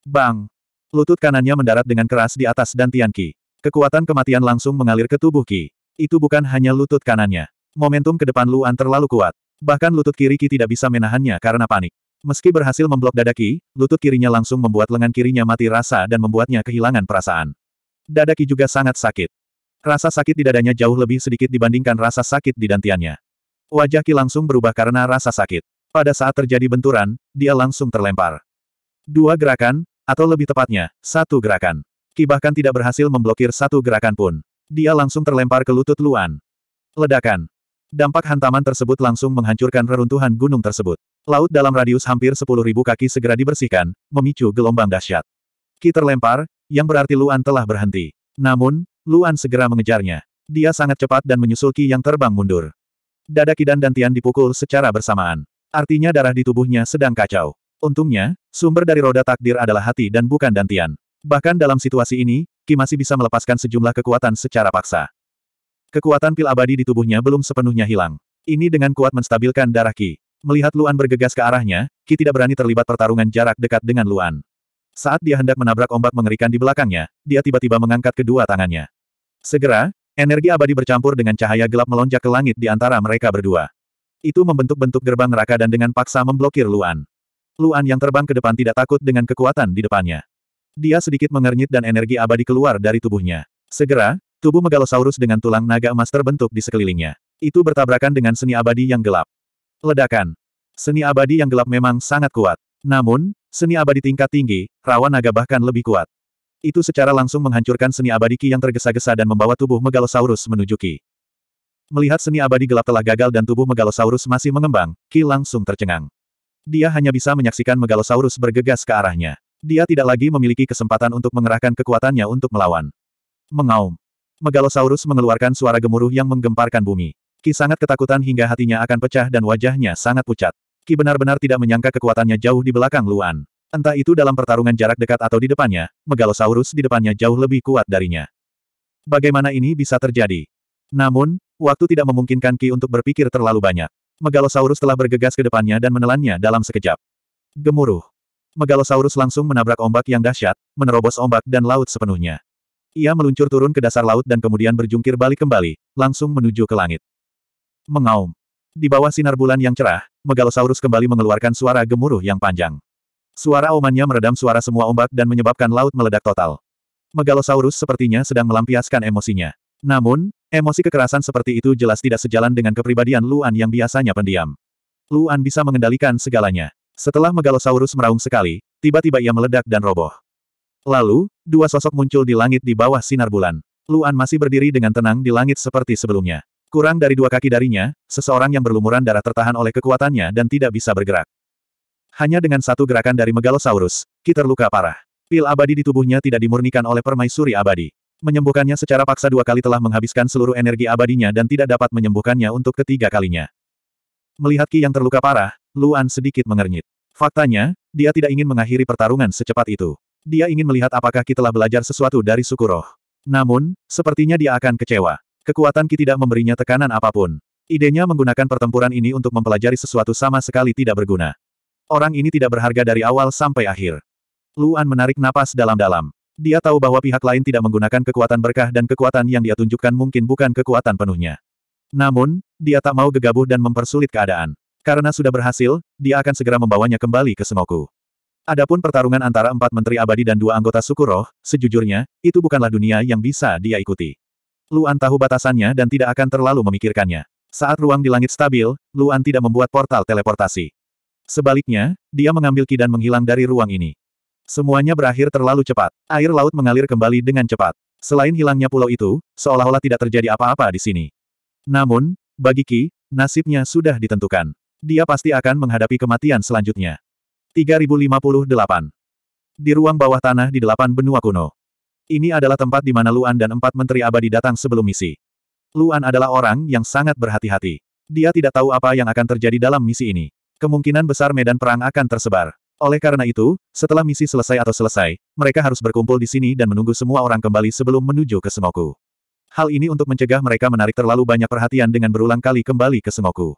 Bang! Lutut kanannya mendarat dengan keras di atas dantian Ki. Kekuatan kematian langsung mengalir ke tubuh Ki. Itu bukan hanya lutut kanannya. Momentum ke depan Luan terlalu kuat. Bahkan lutut kiri Ki tidak bisa menahannya karena panik. Meski berhasil memblok dadaki, lutut kirinya langsung membuat lengan kirinya mati rasa dan membuatnya kehilangan perasaan. Dadaki juga sangat sakit. Rasa sakit di dadanya jauh lebih sedikit dibandingkan rasa sakit di dantiannya. Wajah Ki langsung berubah karena rasa sakit. Pada saat terjadi benturan, dia langsung terlempar. Dua gerakan, atau lebih tepatnya, satu gerakan. Ki bahkan tidak berhasil memblokir satu gerakan pun. Dia langsung terlempar ke lutut Luan. Ledakan. Dampak hantaman tersebut langsung menghancurkan reruntuhan gunung tersebut. Laut dalam radius hampir 10.000 kaki segera dibersihkan, memicu gelombang dahsyat. Ki terlempar, yang berarti Luan telah berhenti. Namun, Luan segera mengejarnya. Dia sangat cepat dan menyusul Ki yang terbang mundur. Dada Kidan dan Tian dipukul secara bersamaan. Artinya darah di tubuhnya sedang kacau. Untungnya, sumber dari roda takdir adalah hati dan bukan dantian. Bahkan dalam situasi ini, Ki masih bisa melepaskan sejumlah kekuatan secara paksa. Kekuatan pil abadi di tubuhnya belum sepenuhnya hilang. Ini dengan kuat menstabilkan darah Ki. Melihat Luan bergegas ke arahnya, Ki tidak berani terlibat pertarungan jarak dekat dengan Luan. Saat dia hendak menabrak ombak mengerikan di belakangnya, dia tiba-tiba mengangkat kedua tangannya. Segera, energi abadi bercampur dengan cahaya gelap melonjak ke langit di antara mereka berdua. Itu membentuk bentuk gerbang neraka dan dengan paksa memblokir Luan. Luan yang terbang ke depan tidak takut dengan kekuatan di depannya. Dia sedikit mengernyit dan energi abadi keluar dari tubuhnya. Segera, tubuh megalosaurus dengan tulang naga emas terbentuk di sekelilingnya. Itu bertabrakan dengan seni abadi yang gelap. Ledakan. Seni abadi yang gelap memang sangat kuat. Namun, seni abadi tingkat tinggi, rawa naga bahkan lebih kuat. Itu secara langsung menghancurkan seni abadi Ki yang tergesa-gesa dan membawa tubuh Megalosaurus menuju Ki. Melihat seni abadi gelap telah gagal dan tubuh Megalosaurus masih mengembang, Ki langsung tercengang. Dia hanya bisa menyaksikan Megalosaurus bergegas ke arahnya. Dia tidak lagi memiliki kesempatan untuk mengerahkan kekuatannya untuk melawan. Mengaum. Megalosaurus mengeluarkan suara gemuruh yang menggemparkan bumi. Ki sangat ketakutan hingga hatinya akan pecah dan wajahnya sangat pucat. Ki benar-benar tidak menyangka kekuatannya jauh di belakang Luan. Entah itu dalam pertarungan jarak dekat atau di depannya, Megalosaurus di depannya jauh lebih kuat darinya. Bagaimana ini bisa terjadi? Namun, waktu tidak memungkinkan Ki untuk berpikir terlalu banyak. Megalosaurus telah bergegas ke depannya dan menelannya dalam sekejap. Gemuruh. Megalosaurus langsung menabrak ombak yang dahsyat, menerobos ombak dan laut sepenuhnya. Ia meluncur turun ke dasar laut dan kemudian berjungkir balik kembali, langsung menuju ke langit mengaum. Di bawah sinar bulan yang cerah, Megalosaurus kembali mengeluarkan suara gemuruh yang panjang. Suara aumannya meredam suara semua ombak dan menyebabkan laut meledak total. Megalosaurus sepertinya sedang melampiaskan emosinya. Namun, emosi kekerasan seperti itu jelas tidak sejalan dengan kepribadian Luan yang biasanya pendiam. Luan bisa mengendalikan segalanya. Setelah Megalosaurus meraung sekali, tiba-tiba ia meledak dan roboh. Lalu, dua sosok muncul di langit di bawah sinar bulan. Luan masih berdiri dengan tenang di langit seperti sebelumnya. Kurang dari dua kaki darinya, seseorang yang berlumuran darah tertahan oleh kekuatannya dan tidak bisa bergerak. Hanya dengan satu gerakan dari Megalosaurus, Ki terluka parah. Pil abadi di tubuhnya tidak dimurnikan oleh permaisuri abadi. Menyembuhkannya secara paksa dua kali telah menghabiskan seluruh energi abadinya dan tidak dapat menyembuhkannya untuk ketiga kalinya. Melihat Ki yang terluka parah, Luan sedikit mengernyit. Faktanya, dia tidak ingin mengakhiri pertarungan secepat itu. Dia ingin melihat apakah Ki telah belajar sesuatu dari Sukuroh. Namun, sepertinya dia akan kecewa. Kekuatan Ki tidak memberinya tekanan apapun. Idenya menggunakan pertempuran ini untuk mempelajari sesuatu sama sekali tidak berguna. Orang ini tidak berharga dari awal sampai akhir. Luan menarik napas dalam-dalam. Dia tahu bahwa pihak lain tidak menggunakan kekuatan berkah dan kekuatan yang dia tunjukkan mungkin bukan kekuatan penuhnya. Namun, dia tak mau gegabah dan mempersulit keadaan. Karena sudah berhasil, dia akan segera membawanya kembali ke Senoku. Adapun pertarungan antara empat menteri abadi dan dua anggota suku roh, sejujurnya, itu bukanlah dunia yang bisa dia ikuti. Luan tahu batasannya dan tidak akan terlalu memikirkannya. Saat ruang di langit stabil, Luan tidak membuat portal teleportasi. Sebaliknya, dia mengambil ki dan menghilang dari ruang ini. Semuanya berakhir terlalu cepat. Air laut mengalir kembali dengan cepat. Selain hilangnya pulau itu, seolah-olah tidak terjadi apa-apa di sini. Namun, bagi Ki, nasibnya sudah ditentukan. Dia pasti akan menghadapi kematian selanjutnya. 3058 Di ruang bawah tanah di delapan benua kuno. Ini adalah tempat di mana Luan dan empat menteri abadi datang sebelum misi. Luan adalah orang yang sangat berhati-hati. Dia tidak tahu apa yang akan terjadi dalam misi ini. Kemungkinan besar medan perang akan tersebar. Oleh karena itu, setelah misi selesai atau selesai, mereka harus berkumpul di sini dan menunggu semua orang kembali sebelum menuju ke Semoku. Hal ini untuk mencegah mereka menarik terlalu banyak perhatian dengan berulang kali kembali ke Semoku.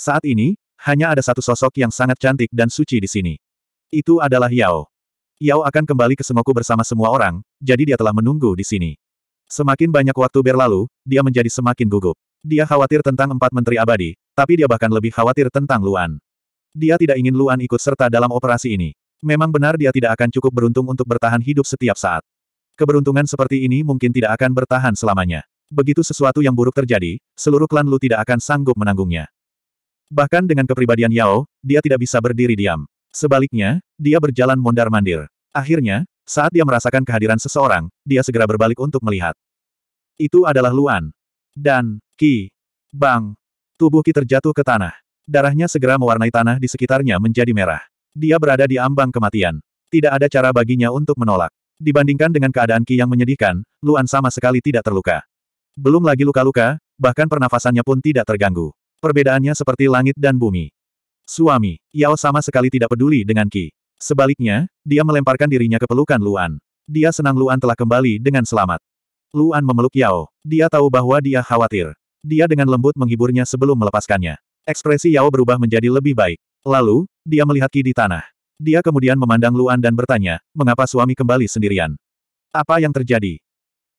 Saat ini, hanya ada satu sosok yang sangat cantik dan suci di sini. Itu adalah Yao. Yao akan kembali ke Semoku bersama semua orang, jadi dia telah menunggu di sini. Semakin banyak waktu berlalu, dia menjadi semakin gugup. Dia khawatir tentang empat menteri abadi, tapi dia bahkan lebih khawatir tentang Luan. Dia tidak ingin Luan ikut serta dalam operasi ini. Memang benar dia tidak akan cukup beruntung untuk bertahan hidup setiap saat. Keberuntungan seperti ini mungkin tidak akan bertahan selamanya. Begitu sesuatu yang buruk terjadi, seluruh klan Lu tidak akan sanggup menanggungnya. Bahkan dengan kepribadian Yao, dia tidak bisa berdiri diam. Sebaliknya, dia berjalan mondar-mandir. Akhirnya, saat dia merasakan kehadiran seseorang, dia segera berbalik untuk melihat. Itu adalah Luan. Dan, Ki. Bang. Tubuh Ki terjatuh ke tanah. Darahnya segera mewarnai tanah di sekitarnya menjadi merah. Dia berada di ambang kematian. Tidak ada cara baginya untuk menolak. Dibandingkan dengan keadaan Ki yang menyedihkan, Luan sama sekali tidak terluka. Belum lagi luka-luka, bahkan pernafasannya pun tidak terganggu. Perbedaannya seperti langit dan bumi. Suami, Yao sama sekali tidak peduli dengan Ki. Sebaliknya, dia melemparkan dirinya ke pelukan Luan. Dia senang Luan telah kembali dengan selamat. Luan memeluk Yao. Dia tahu bahwa dia khawatir. Dia dengan lembut menghiburnya sebelum melepaskannya. Ekspresi Yao berubah menjadi lebih baik. Lalu, dia melihat Ki di tanah. Dia kemudian memandang Luan dan bertanya, mengapa suami kembali sendirian? Apa yang terjadi?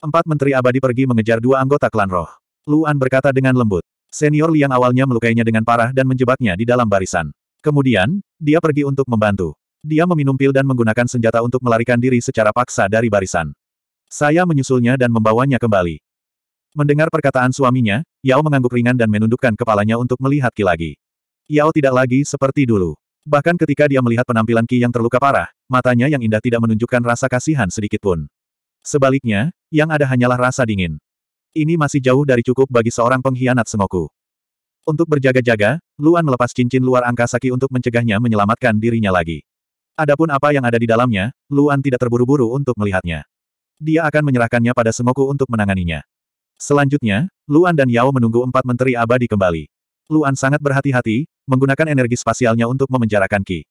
Empat menteri abadi pergi mengejar dua anggota klan roh. Luan berkata dengan lembut. Senior Liang awalnya melukainya dengan parah dan menjebaknya di dalam barisan. Kemudian, dia pergi untuk membantu. Dia meminum pil dan menggunakan senjata untuk melarikan diri secara paksa dari barisan. Saya menyusulnya dan membawanya kembali. Mendengar perkataan suaminya, Yao mengangguk ringan dan menundukkan kepalanya untuk melihat Ki lagi. Yao tidak lagi seperti dulu. Bahkan ketika dia melihat penampilan Ki yang terluka parah, matanya yang indah tidak menunjukkan rasa kasihan sedikitpun. Sebaliknya, yang ada hanyalah rasa dingin. Ini masih jauh dari cukup bagi seorang pengkhianat Sengoku. Untuk berjaga-jaga, Luan melepas cincin luar angkasa Ki untuk mencegahnya menyelamatkan dirinya lagi. Adapun apa yang ada di dalamnya, Luan tidak terburu-buru untuk melihatnya. Dia akan menyerahkannya pada Sengoku untuk menanganinya. Selanjutnya, Luan dan Yao menunggu empat menteri abadi kembali. Luan sangat berhati-hati, menggunakan energi spasialnya untuk memenjarakan Ki.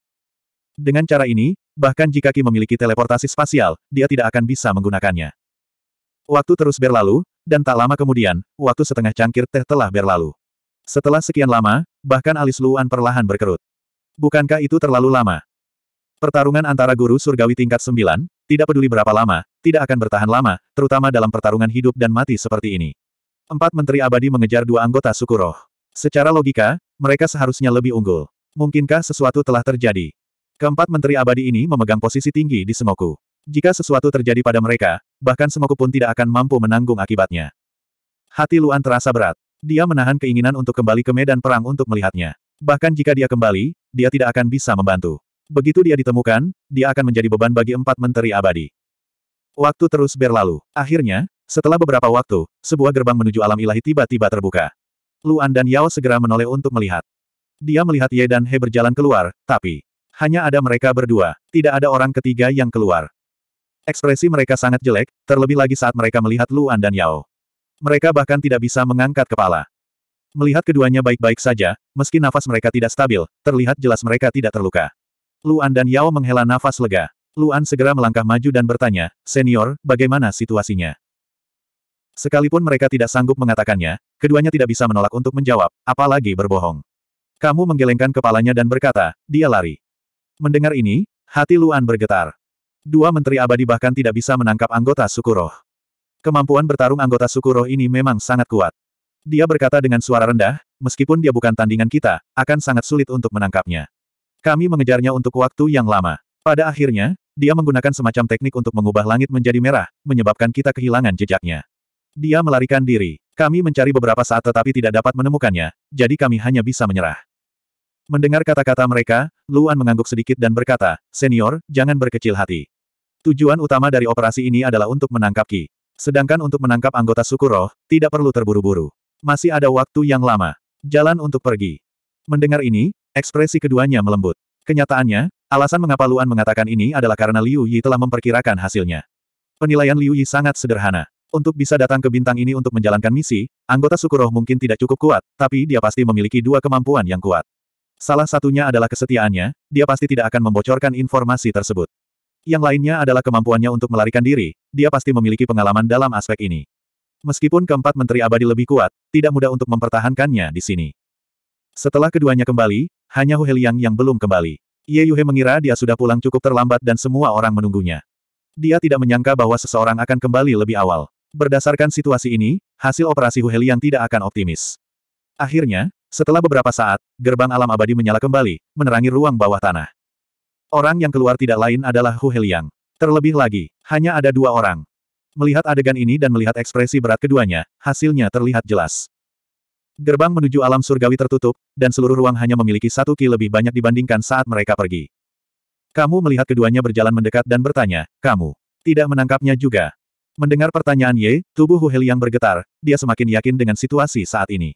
Dengan cara ini, bahkan jika Ki memiliki teleportasi spasial, dia tidak akan bisa menggunakannya. Waktu terus berlalu, dan tak lama kemudian, waktu setengah cangkir teh telah berlalu. Setelah sekian lama, bahkan alis Luan perlahan berkerut. Bukankah itu terlalu lama? Pertarungan antara guru surgawi tingkat sembilan, tidak peduli berapa lama, tidak akan bertahan lama, terutama dalam pertarungan hidup dan mati seperti ini. Empat menteri abadi mengejar dua anggota suku roh. Secara logika, mereka seharusnya lebih unggul. Mungkinkah sesuatu telah terjadi? Keempat menteri abadi ini memegang posisi tinggi di semoku. Jika sesuatu terjadi pada mereka, bahkan semoku pun tidak akan mampu menanggung akibatnya. Hati Luan terasa berat. Dia menahan keinginan untuk kembali ke medan perang untuk melihatnya. Bahkan jika dia kembali, dia tidak akan bisa membantu. Begitu dia ditemukan, dia akan menjadi beban bagi empat menteri abadi. Waktu terus berlalu. Akhirnya, setelah beberapa waktu, sebuah gerbang menuju alam ilahi tiba-tiba terbuka. Luan dan Yao segera menoleh untuk melihat. Dia melihat Ye dan He berjalan keluar, tapi hanya ada mereka berdua, tidak ada orang ketiga yang keluar. Ekspresi mereka sangat jelek, terlebih lagi saat mereka melihat Luan dan Yao. Mereka bahkan tidak bisa mengangkat kepala. Melihat keduanya baik-baik saja, meski nafas mereka tidak stabil, terlihat jelas mereka tidak terluka. Luan dan Yao menghela nafas lega. Luan segera melangkah maju dan bertanya, Senior, bagaimana situasinya? Sekalipun mereka tidak sanggup mengatakannya, keduanya tidak bisa menolak untuk menjawab, apalagi berbohong. Kamu menggelengkan kepalanya dan berkata, dia lari. Mendengar ini, hati Luan bergetar. Dua menteri abadi bahkan tidak bisa menangkap anggota suku roh. Kemampuan bertarung anggota suku roh ini memang sangat kuat. Dia berkata dengan suara rendah, meskipun dia bukan tandingan kita, akan sangat sulit untuk menangkapnya. Kami mengejarnya untuk waktu yang lama. Pada akhirnya, dia menggunakan semacam teknik untuk mengubah langit menjadi merah, menyebabkan kita kehilangan jejaknya. Dia melarikan diri. Kami mencari beberapa saat tetapi tidak dapat menemukannya, jadi kami hanya bisa menyerah. Mendengar kata-kata mereka, Luan mengangguk sedikit dan berkata, Senior, jangan berkecil hati. Tujuan utama dari operasi ini adalah untuk menangkap Ki. Sedangkan untuk menangkap anggota suku roh, tidak perlu terburu-buru. Masih ada waktu yang lama. Jalan untuk pergi. Mendengar ini, ekspresi keduanya melembut. Kenyataannya, alasan mengapa Luan mengatakan ini adalah karena Liu Yi telah memperkirakan hasilnya. Penilaian Liu Yi sangat sederhana. Untuk bisa datang ke bintang ini untuk menjalankan misi, anggota suku roh mungkin tidak cukup kuat, tapi dia pasti memiliki dua kemampuan yang kuat. Salah satunya adalah kesetiaannya, dia pasti tidak akan membocorkan informasi tersebut. Yang lainnya adalah kemampuannya untuk melarikan diri, dia pasti memiliki pengalaman dalam aspek ini. Meskipun keempat menteri abadi lebih kuat, tidak mudah untuk mempertahankannya di sini. Setelah keduanya kembali, hanya Hu Heliang yang belum kembali. Ye Yuhe mengira dia sudah pulang cukup terlambat dan semua orang menunggunya. Dia tidak menyangka bahwa seseorang akan kembali lebih awal. Berdasarkan situasi ini, hasil operasi Hu Heliang tidak akan optimis. Akhirnya, setelah beberapa saat, gerbang alam abadi menyala kembali, menerangi ruang bawah tanah. Orang yang keluar tidak lain adalah Hu Heliang. Terlebih lagi, hanya ada dua orang. Melihat adegan ini dan melihat ekspresi berat keduanya, hasilnya terlihat jelas. Gerbang menuju alam surgawi tertutup, dan seluruh ruang hanya memiliki satu ki lebih banyak dibandingkan saat mereka pergi. Kamu melihat keduanya berjalan mendekat dan bertanya, kamu tidak menangkapnya juga. Mendengar pertanyaan Ye, tubuh Hu Heliang bergetar, dia semakin yakin dengan situasi saat ini.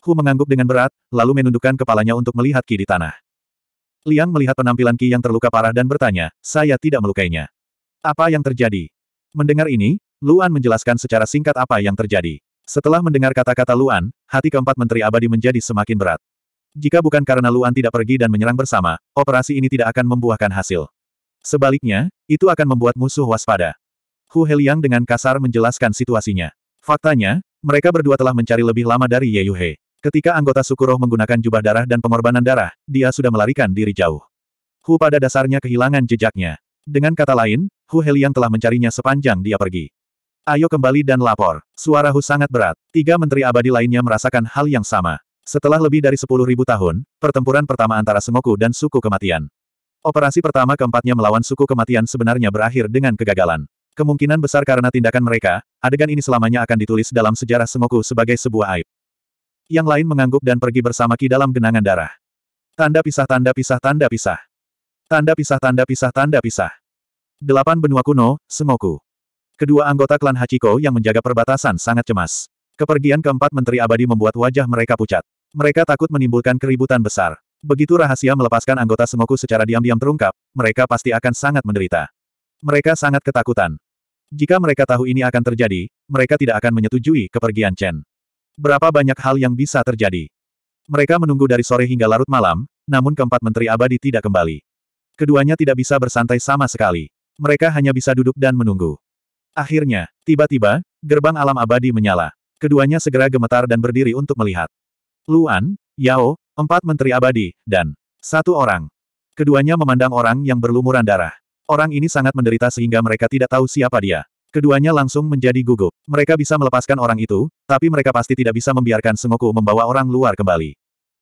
Hu mengangguk dengan berat, lalu menundukkan kepalanya untuk melihat Ki di tanah. Liang melihat penampilan Ki yang terluka parah dan bertanya, saya tidak melukainya. Apa yang terjadi? Mendengar ini, Luan menjelaskan secara singkat apa yang terjadi. Setelah mendengar kata-kata Luan, hati keempat menteri abadi menjadi semakin berat. Jika bukan karena Luan tidak pergi dan menyerang bersama, operasi ini tidak akan membuahkan hasil. Sebaliknya, itu akan membuat musuh waspada. Hu Heliang dengan kasar menjelaskan situasinya. Faktanya, mereka berdua telah mencari lebih lama dari Ye Yuhe. Ketika anggota suku roh menggunakan jubah darah dan pengorbanan darah, dia sudah melarikan diri jauh. Hu pada dasarnya kehilangan jejaknya. Dengan kata lain, Hu Heliang telah mencarinya sepanjang dia pergi. Ayo kembali dan lapor. Suara Hu sangat berat. Tiga menteri abadi lainnya merasakan hal yang sama. Setelah lebih dari sepuluh ribu tahun, pertempuran pertama antara Semoku dan suku kematian. Operasi pertama keempatnya melawan suku kematian sebenarnya berakhir dengan kegagalan. Kemungkinan besar karena tindakan mereka, adegan ini selamanya akan ditulis dalam sejarah Semoku sebagai sebuah aib yang lain mengangguk dan pergi bersama Ki dalam genangan darah. Tanda pisah tanda pisah tanda pisah. Tanda pisah tanda pisah tanda pisah. Delapan benua kuno, semoku. Kedua anggota klan Hachiko yang menjaga perbatasan sangat cemas. Kepergian keempat menteri abadi membuat wajah mereka pucat. Mereka takut menimbulkan keributan besar. Begitu rahasia melepaskan anggota semoku secara diam-diam terungkap, mereka pasti akan sangat menderita. Mereka sangat ketakutan. Jika mereka tahu ini akan terjadi, mereka tidak akan menyetujui kepergian Chen. Berapa banyak hal yang bisa terjadi. Mereka menunggu dari sore hingga larut malam, namun keempat menteri abadi tidak kembali. Keduanya tidak bisa bersantai sama sekali. Mereka hanya bisa duduk dan menunggu. Akhirnya, tiba-tiba, gerbang alam abadi menyala. Keduanya segera gemetar dan berdiri untuk melihat. Luan, Yao, empat menteri abadi, dan satu orang. Keduanya memandang orang yang berlumuran darah. Orang ini sangat menderita sehingga mereka tidak tahu siapa dia. Keduanya langsung menjadi gugup. Mereka bisa melepaskan orang itu, tapi mereka pasti tidak bisa membiarkan Sengoku membawa orang luar kembali.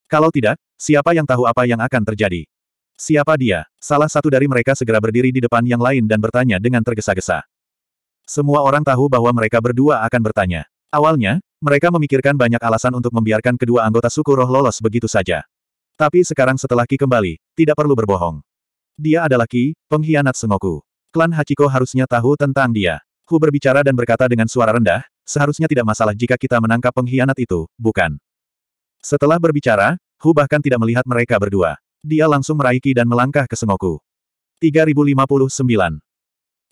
Kalau tidak, siapa yang tahu apa yang akan terjadi? Siapa dia? Salah satu dari mereka segera berdiri di depan yang lain dan bertanya dengan tergesa-gesa. Semua orang tahu bahwa mereka berdua akan bertanya. Awalnya, mereka memikirkan banyak alasan untuk membiarkan kedua anggota suku roh lolos begitu saja. Tapi sekarang setelah Ki kembali, tidak perlu berbohong. Dia adalah Ki, pengkhianat Sengoku. Klan Hachiko harusnya tahu tentang dia. Hu berbicara dan berkata dengan suara rendah, seharusnya tidak masalah jika kita menangkap pengkhianat itu, bukan? Setelah berbicara, Hu bahkan tidak melihat mereka berdua. Dia langsung meraih dan melangkah ke Sengoku. 3059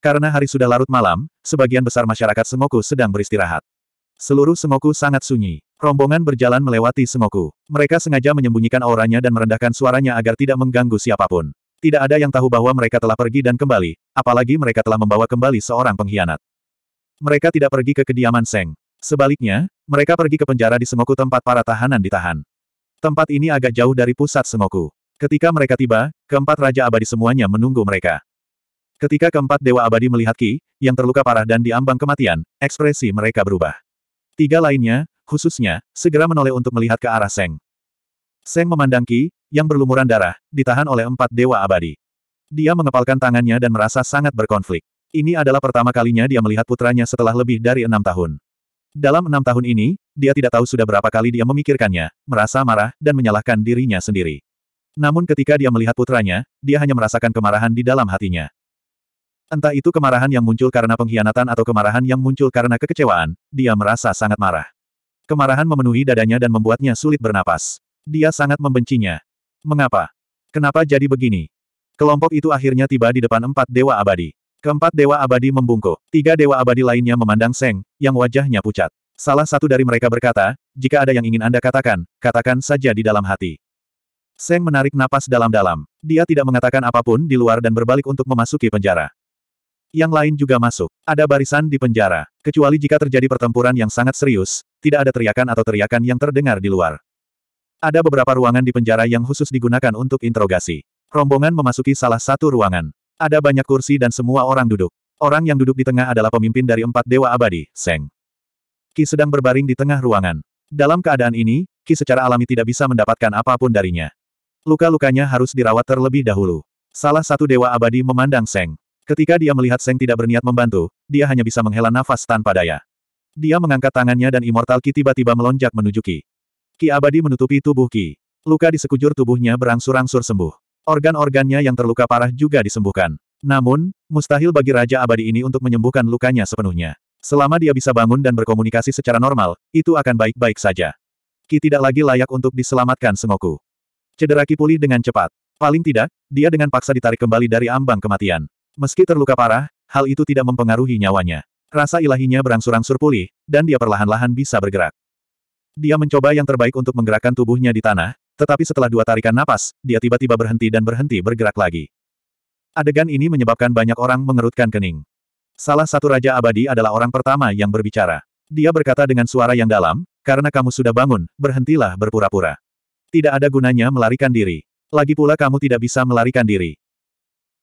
Karena hari sudah larut malam, sebagian besar masyarakat Sengoku sedang beristirahat. Seluruh Sengoku sangat sunyi. Rombongan berjalan melewati Sengoku. Mereka sengaja menyembunyikan auranya dan merendahkan suaranya agar tidak mengganggu siapapun. Tidak ada yang tahu bahwa mereka telah pergi dan kembali, apalagi mereka telah membawa kembali seorang pengkhianat. Mereka tidak pergi ke kediaman Seng. Sebaliknya, mereka pergi ke penjara di Sengoku tempat para tahanan ditahan. Tempat ini agak jauh dari pusat Sengoku. Ketika mereka tiba, keempat Raja Abadi semuanya menunggu mereka. Ketika keempat Dewa Abadi melihat Ki, yang terluka parah dan diambang kematian, ekspresi mereka berubah. Tiga lainnya, khususnya, segera menoleh untuk melihat ke arah Seng. Seng memandang Ki, yang berlumuran darah, ditahan oleh empat dewa abadi. Dia mengepalkan tangannya dan merasa sangat berkonflik. Ini adalah pertama kalinya dia melihat putranya setelah lebih dari enam tahun. Dalam enam tahun ini, dia tidak tahu sudah berapa kali dia memikirkannya, merasa marah, dan menyalahkan dirinya sendiri. Namun ketika dia melihat putranya, dia hanya merasakan kemarahan di dalam hatinya. Entah itu kemarahan yang muncul karena pengkhianatan atau kemarahan yang muncul karena kekecewaan, dia merasa sangat marah. Kemarahan memenuhi dadanya dan membuatnya sulit bernapas. Dia sangat membencinya, Mengapa? Kenapa jadi begini? Kelompok itu akhirnya tiba di depan empat dewa abadi. Keempat dewa abadi membungkuk. Tiga dewa abadi lainnya memandang Seng, yang wajahnya pucat. Salah satu dari mereka berkata, jika ada yang ingin Anda katakan, katakan saja di dalam hati. Seng menarik napas dalam-dalam. Dia tidak mengatakan apapun di luar dan berbalik untuk memasuki penjara. Yang lain juga masuk. Ada barisan di penjara. Kecuali jika terjadi pertempuran yang sangat serius, tidak ada teriakan atau teriakan yang terdengar di luar. Ada beberapa ruangan di penjara yang khusus digunakan untuk interogasi. Rombongan memasuki salah satu ruangan. Ada banyak kursi dan semua orang duduk. Orang yang duduk di tengah adalah pemimpin dari empat dewa abadi, Seng. Ki sedang berbaring di tengah ruangan. Dalam keadaan ini, Ki secara alami tidak bisa mendapatkan apapun darinya. Luka-lukanya harus dirawat terlebih dahulu. Salah satu dewa abadi memandang Seng. Ketika dia melihat Seng tidak berniat membantu, dia hanya bisa menghela nafas tanpa daya. Dia mengangkat tangannya dan Immortal Ki tiba-tiba melonjak menuju Ki. Ki abadi menutupi tubuh Ki. Luka di sekujur tubuhnya berangsur-angsur sembuh. Organ-organnya yang terluka parah juga disembuhkan. Namun, mustahil bagi Raja Abadi ini untuk menyembuhkan lukanya sepenuhnya. Selama dia bisa bangun dan berkomunikasi secara normal, itu akan baik-baik saja. Ki tidak lagi layak untuk diselamatkan Sengoku. Cedera Ki pulih dengan cepat. Paling tidak, dia dengan paksa ditarik kembali dari ambang kematian. Meski terluka parah, hal itu tidak mempengaruhi nyawanya. Rasa ilahinya berangsur-angsur pulih, dan dia perlahan-lahan bisa bergerak. Dia mencoba yang terbaik untuk menggerakkan tubuhnya di tanah, tetapi setelah dua tarikan napas, dia tiba-tiba berhenti dan berhenti bergerak lagi. Adegan ini menyebabkan banyak orang mengerutkan kening. Salah satu Raja Abadi adalah orang pertama yang berbicara. Dia berkata dengan suara yang dalam, karena kamu sudah bangun, berhentilah berpura-pura. Tidak ada gunanya melarikan diri. Lagi pula kamu tidak bisa melarikan diri.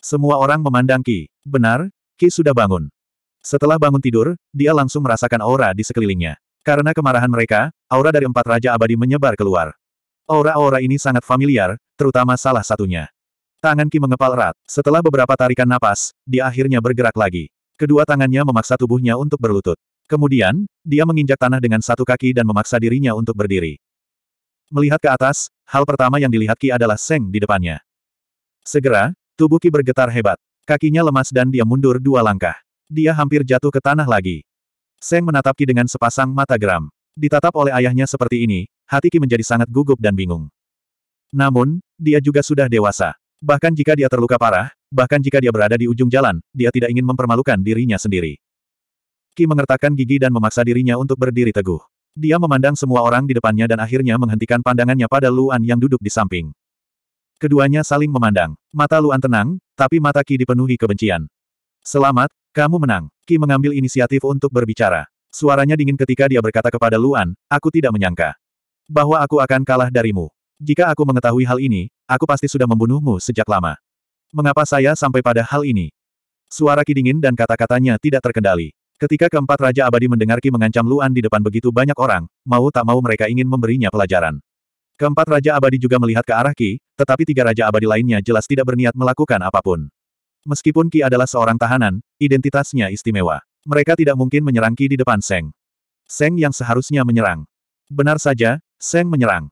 Semua orang memandang Ki. Benar, Ki sudah bangun. Setelah bangun tidur, dia langsung merasakan aura di sekelilingnya. Karena kemarahan mereka, aura dari empat raja abadi menyebar keluar. Aura-aura ini sangat familiar, terutama salah satunya. Tangan Ki mengepal erat. Setelah beberapa tarikan napas, dia akhirnya bergerak lagi. Kedua tangannya memaksa tubuhnya untuk berlutut. Kemudian, dia menginjak tanah dengan satu kaki dan memaksa dirinya untuk berdiri. Melihat ke atas, hal pertama yang dilihat Ki adalah Seng di depannya. Segera, tubuh Ki bergetar hebat. Kakinya lemas dan dia mundur dua langkah. Dia hampir jatuh ke tanah lagi. Seng menatap Ki dengan sepasang mata geram. Ditatap oleh ayahnya seperti ini, hati Ki menjadi sangat gugup dan bingung. Namun, dia juga sudah dewasa. Bahkan jika dia terluka parah, bahkan jika dia berada di ujung jalan, dia tidak ingin mempermalukan dirinya sendiri. Ki mengertakkan gigi dan memaksa dirinya untuk berdiri teguh. Dia memandang semua orang di depannya dan akhirnya menghentikan pandangannya pada Luan yang duduk di samping. Keduanya saling memandang. Mata Luan tenang, tapi mata Ki dipenuhi kebencian. Selamat, kamu menang. Ki mengambil inisiatif untuk berbicara. Suaranya dingin ketika dia berkata kepada Luan, aku tidak menyangka bahwa aku akan kalah darimu. Jika aku mengetahui hal ini, aku pasti sudah membunuhmu sejak lama. Mengapa saya sampai pada hal ini? Suara Ki dingin dan kata-katanya tidak terkendali. Ketika keempat Raja Abadi mendengar Ki mengancam Luan di depan begitu banyak orang, mau tak mau mereka ingin memberinya pelajaran. Keempat Raja Abadi juga melihat ke arah Ki, tetapi tiga Raja Abadi lainnya jelas tidak berniat melakukan apapun. Meskipun Ki adalah seorang tahanan, identitasnya istimewa. Mereka tidak mungkin menyerang Ki di depan Seng. Seng yang seharusnya menyerang. Benar saja, Seng menyerang.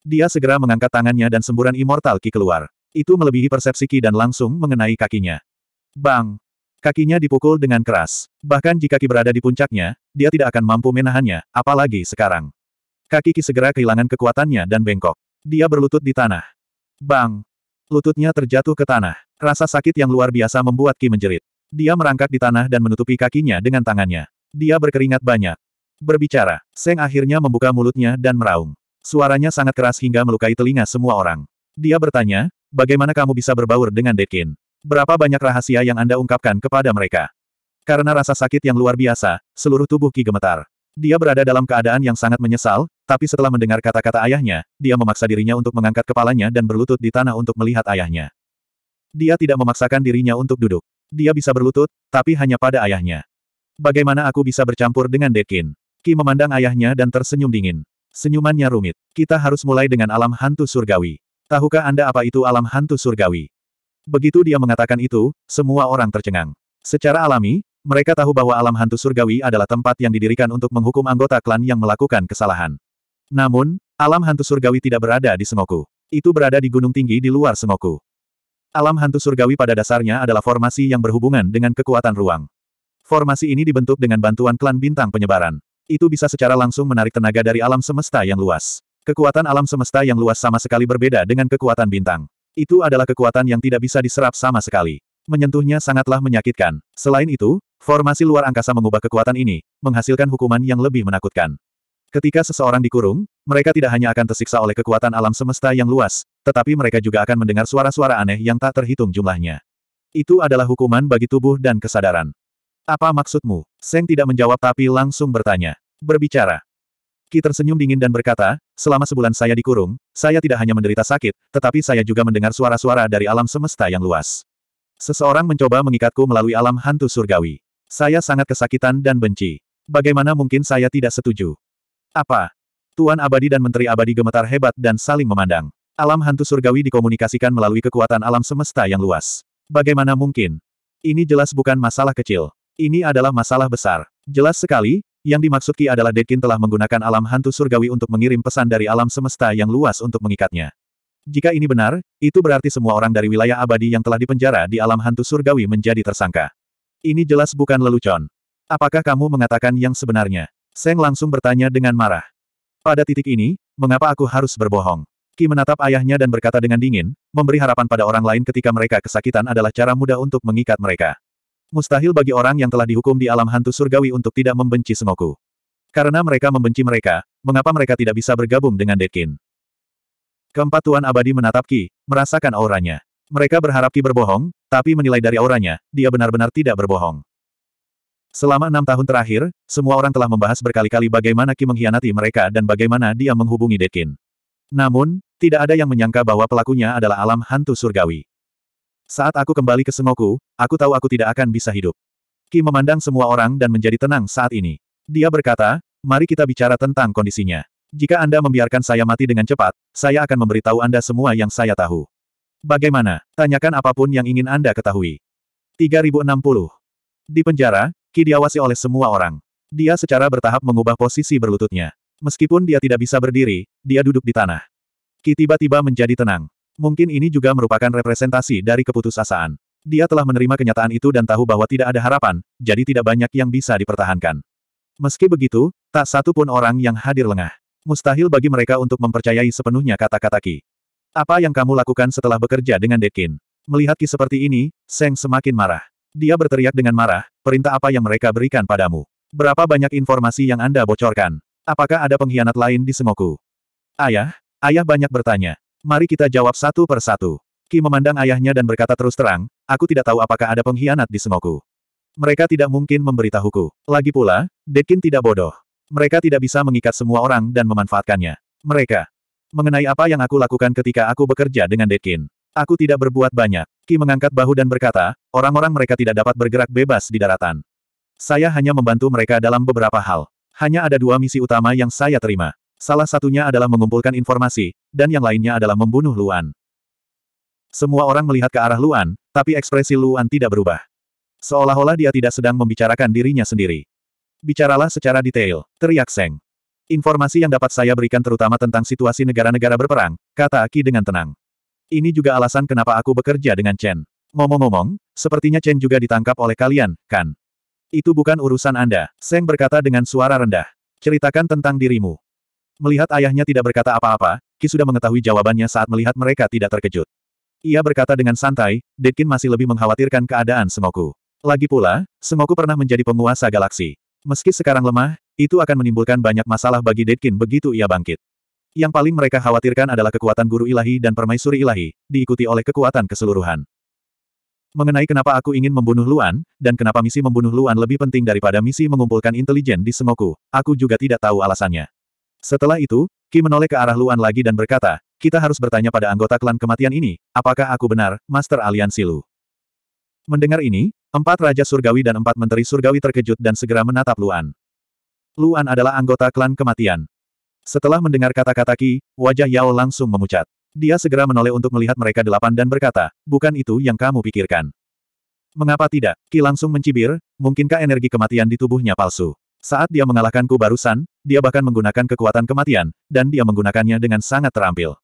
Dia segera mengangkat tangannya dan semburan immortal Ki keluar. Itu melebihi persepsi Ki dan langsung mengenai kakinya. Bang! Kakinya dipukul dengan keras. Bahkan jika Ki berada di puncaknya, dia tidak akan mampu menahannya, apalagi sekarang. Kaki Ki segera kehilangan kekuatannya dan bengkok. Dia berlutut di tanah. Bang! Lututnya terjatuh ke tanah. Rasa sakit yang luar biasa membuat Ki menjerit. Dia merangkak di tanah dan menutupi kakinya dengan tangannya. Dia berkeringat banyak. Berbicara, Seng akhirnya membuka mulutnya dan meraung. Suaranya sangat keras hingga melukai telinga semua orang. Dia bertanya, bagaimana kamu bisa berbaur dengan Dekin? Berapa banyak rahasia yang Anda ungkapkan kepada mereka? Karena rasa sakit yang luar biasa, seluruh tubuh Ki gemetar. Dia berada dalam keadaan yang sangat menyesal, tapi setelah mendengar kata-kata ayahnya, dia memaksa dirinya untuk mengangkat kepalanya dan berlutut di tanah untuk melihat ayahnya. Dia tidak memaksakan dirinya untuk duduk. Dia bisa berlutut, tapi hanya pada ayahnya. Bagaimana aku bisa bercampur dengan Dekin? Ki memandang ayahnya dan tersenyum dingin. Senyumannya rumit. Kita harus mulai dengan alam hantu surgawi. Tahukah Anda apa itu alam hantu surgawi? Begitu dia mengatakan itu, semua orang tercengang. Secara alami, mereka tahu bahwa alam hantu surgawi adalah tempat yang didirikan untuk menghukum anggota klan yang melakukan kesalahan. Namun, alam hantu surgawi tidak berada di semoku. Itu berada di gunung tinggi di luar semoku. Alam hantu surgawi pada dasarnya adalah formasi yang berhubungan dengan kekuatan ruang. Formasi ini dibentuk dengan bantuan klan bintang penyebaran. Itu bisa secara langsung menarik tenaga dari alam semesta yang luas. Kekuatan alam semesta yang luas sama sekali berbeda dengan kekuatan bintang. Itu adalah kekuatan yang tidak bisa diserap sama sekali. Menyentuhnya sangatlah menyakitkan. Selain itu, formasi luar angkasa mengubah kekuatan ini, menghasilkan hukuman yang lebih menakutkan. Ketika seseorang dikurung, mereka tidak hanya akan tersiksa oleh kekuatan alam semesta yang luas, tetapi mereka juga akan mendengar suara-suara aneh yang tak terhitung jumlahnya. Itu adalah hukuman bagi tubuh dan kesadaran. Apa maksudmu? Seng tidak menjawab tapi langsung bertanya. Berbicara. Ki tersenyum dingin dan berkata, selama sebulan saya dikurung, saya tidak hanya menderita sakit, tetapi saya juga mendengar suara-suara dari alam semesta yang luas. Seseorang mencoba mengikatku melalui alam hantu surgawi. Saya sangat kesakitan dan benci. Bagaimana mungkin saya tidak setuju? Apa? Tuan Abadi dan Menteri Abadi gemetar hebat dan saling memandang. Alam hantu surgawi dikomunikasikan melalui kekuatan alam semesta yang luas. Bagaimana mungkin? Ini jelas bukan masalah kecil. Ini adalah masalah besar. Jelas sekali, yang dimaksud Ki adalah Dekin telah menggunakan alam hantu surgawi untuk mengirim pesan dari alam semesta yang luas untuk mengikatnya. Jika ini benar, itu berarti semua orang dari wilayah abadi yang telah dipenjara di alam hantu surgawi menjadi tersangka. Ini jelas bukan lelucon. Apakah kamu mengatakan yang sebenarnya? Seng langsung bertanya dengan marah. Pada titik ini, mengapa aku harus berbohong? Ki menatap ayahnya dan berkata dengan dingin, memberi harapan pada orang lain ketika mereka kesakitan adalah cara mudah untuk mengikat mereka. Mustahil bagi orang yang telah dihukum di alam hantu surgawi untuk tidak membenci Sengoku. Karena mereka membenci mereka, mengapa mereka tidak bisa bergabung dengan Dekin? Keempat Tuan Abadi menatap Ki, merasakan auranya. Mereka berharap Ki berbohong, tapi menilai dari auranya, dia benar-benar tidak berbohong. Selama enam tahun terakhir, semua orang telah membahas berkali-kali bagaimana Kim mengkhianati mereka dan bagaimana dia menghubungi Dekin. Namun, tidak ada yang menyangka bahwa pelakunya adalah alam hantu surgawi. Saat aku kembali ke Sengoku, aku tahu aku tidak akan bisa hidup. Ki memandang semua orang dan menjadi tenang saat ini. Dia berkata, mari kita bicara tentang kondisinya. Jika Anda membiarkan saya mati dengan cepat, saya akan memberitahu Anda semua yang saya tahu. Bagaimana? Tanyakan apapun yang ingin Anda ketahui. 3060 Di penjara, Ki diawasi oleh semua orang. Dia secara bertahap mengubah posisi berlututnya. Meskipun dia tidak bisa berdiri, dia duduk di tanah. Ki tiba-tiba menjadi tenang. Mungkin ini juga merupakan representasi dari keputusasaan. Dia telah menerima kenyataan itu dan tahu bahwa tidak ada harapan, jadi tidak banyak yang bisa dipertahankan. Meski begitu, tak satu pun orang yang hadir lengah. Mustahil bagi mereka untuk mempercayai sepenuhnya kata-kata Ki. Apa yang kamu lakukan setelah bekerja dengan Dekin? Melihat Ki seperti ini, Seng semakin marah. Dia berteriak dengan marah, perintah apa yang mereka berikan padamu? Berapa banyak informasi yang Anda bocorkan? Apakah ada pengkhianat lain di Semoku? Ayah? Ayah banyak bertanya. Mari kita jawab satu per satu. Ki memandang ayahnya dan berkata terus terang, aku tidak tahu apakah ada pengkhianat di Semoku. Mereka tidak mungkin memberitahuku. Lagi pula, Dekin tidak bodoh. Mereka tidak bisa mengikat semua orang dan memanfaatkannya. Mereka mengenai apa yang aku lakukan ketika aku bekerja dengan Dekin. Aku tidak berbuat banyak. Ki mengangkat bahu dan berkata, orang-orang mereka tidak dapat bergerak bebas di daratan. Saya hanya membantu mereka dalam beberapa hal. Hanya ada dua misi utama yang saya terima. Salah satunya adalah mengumpulkan informasi, dan yang lainnya adalah membunuh Luan. Semua orang melihat ke arah Luan, tapi ekspresi Luan tidak berubah. Seolah-olah dia tidak sedang membicarakan dirinya sendiri. Bicaralah secara detail, teriak Seng. Informasi yang dapat saya berikan terutama tentang situasi negara-negara berperang, kata Aki dengan tenang. Ini juga alasan kenapa aku bekerja dengan Chen. Ngomong-ngomong, sepertinya Chen juga ditangkap oleh kalian, kan? Itu bukan urusan Anda, Seng berkata dengan suara rendah. Ceritakan tentang dirimu. Melihat ayahnya tidak berkata apa-apa, Ki sudah mengetahui jawabannya saat melihat mereka tidak terkejut. Ia berkata dengan santai, Dedkin masih lebih mengkhawatirkan keadaan semoku. Lagi pula, semoku pernah menjadi penguasa galaksi. Meski sekarang lemah, itu akan menimbulkan banyak masalah bagi Dedkin begitu ia bangkit. Yang paling mereka khawatirkan adalah kekuatan guru ilahi dan permaisuri ilahi, diikuti oleh kekuatan keseluruhan. Mengenai kenapa aku ingin membunuh Luan, dan kenapa misi membunuh Luan lebih penting daripada misi mengumpulkan intelijen di semoku, aku juga tidak tahu alasannya. Setelah itu, Ki menoleh ke arah Luan lagi dan berkata, kita harus bertanya pada anggota klan kematian ini, apakah aku benar, Master Aliansi Lu? Mendengar ini, empat Raja Surgawi dan empat Menteri Surgawi terkejut dan segera menatap Luan. Luan adalah anggota klan kematian. Setelah mendengar kata-kata Ki, wajah Yao langsung memucat. Dia segera menoleh untuk melihat mereka delapan dan berkata, bukan itu yang kamu pikirkan. Mengapa tidak? Ki langsung mencibir, mungkinkah energi kematian di tubuhnya palsu? Saat dia mengalahkanku barusan, dia bahkan menggunakan kekuatan kematian, dan dia menggunakannya dengan sangat terampil.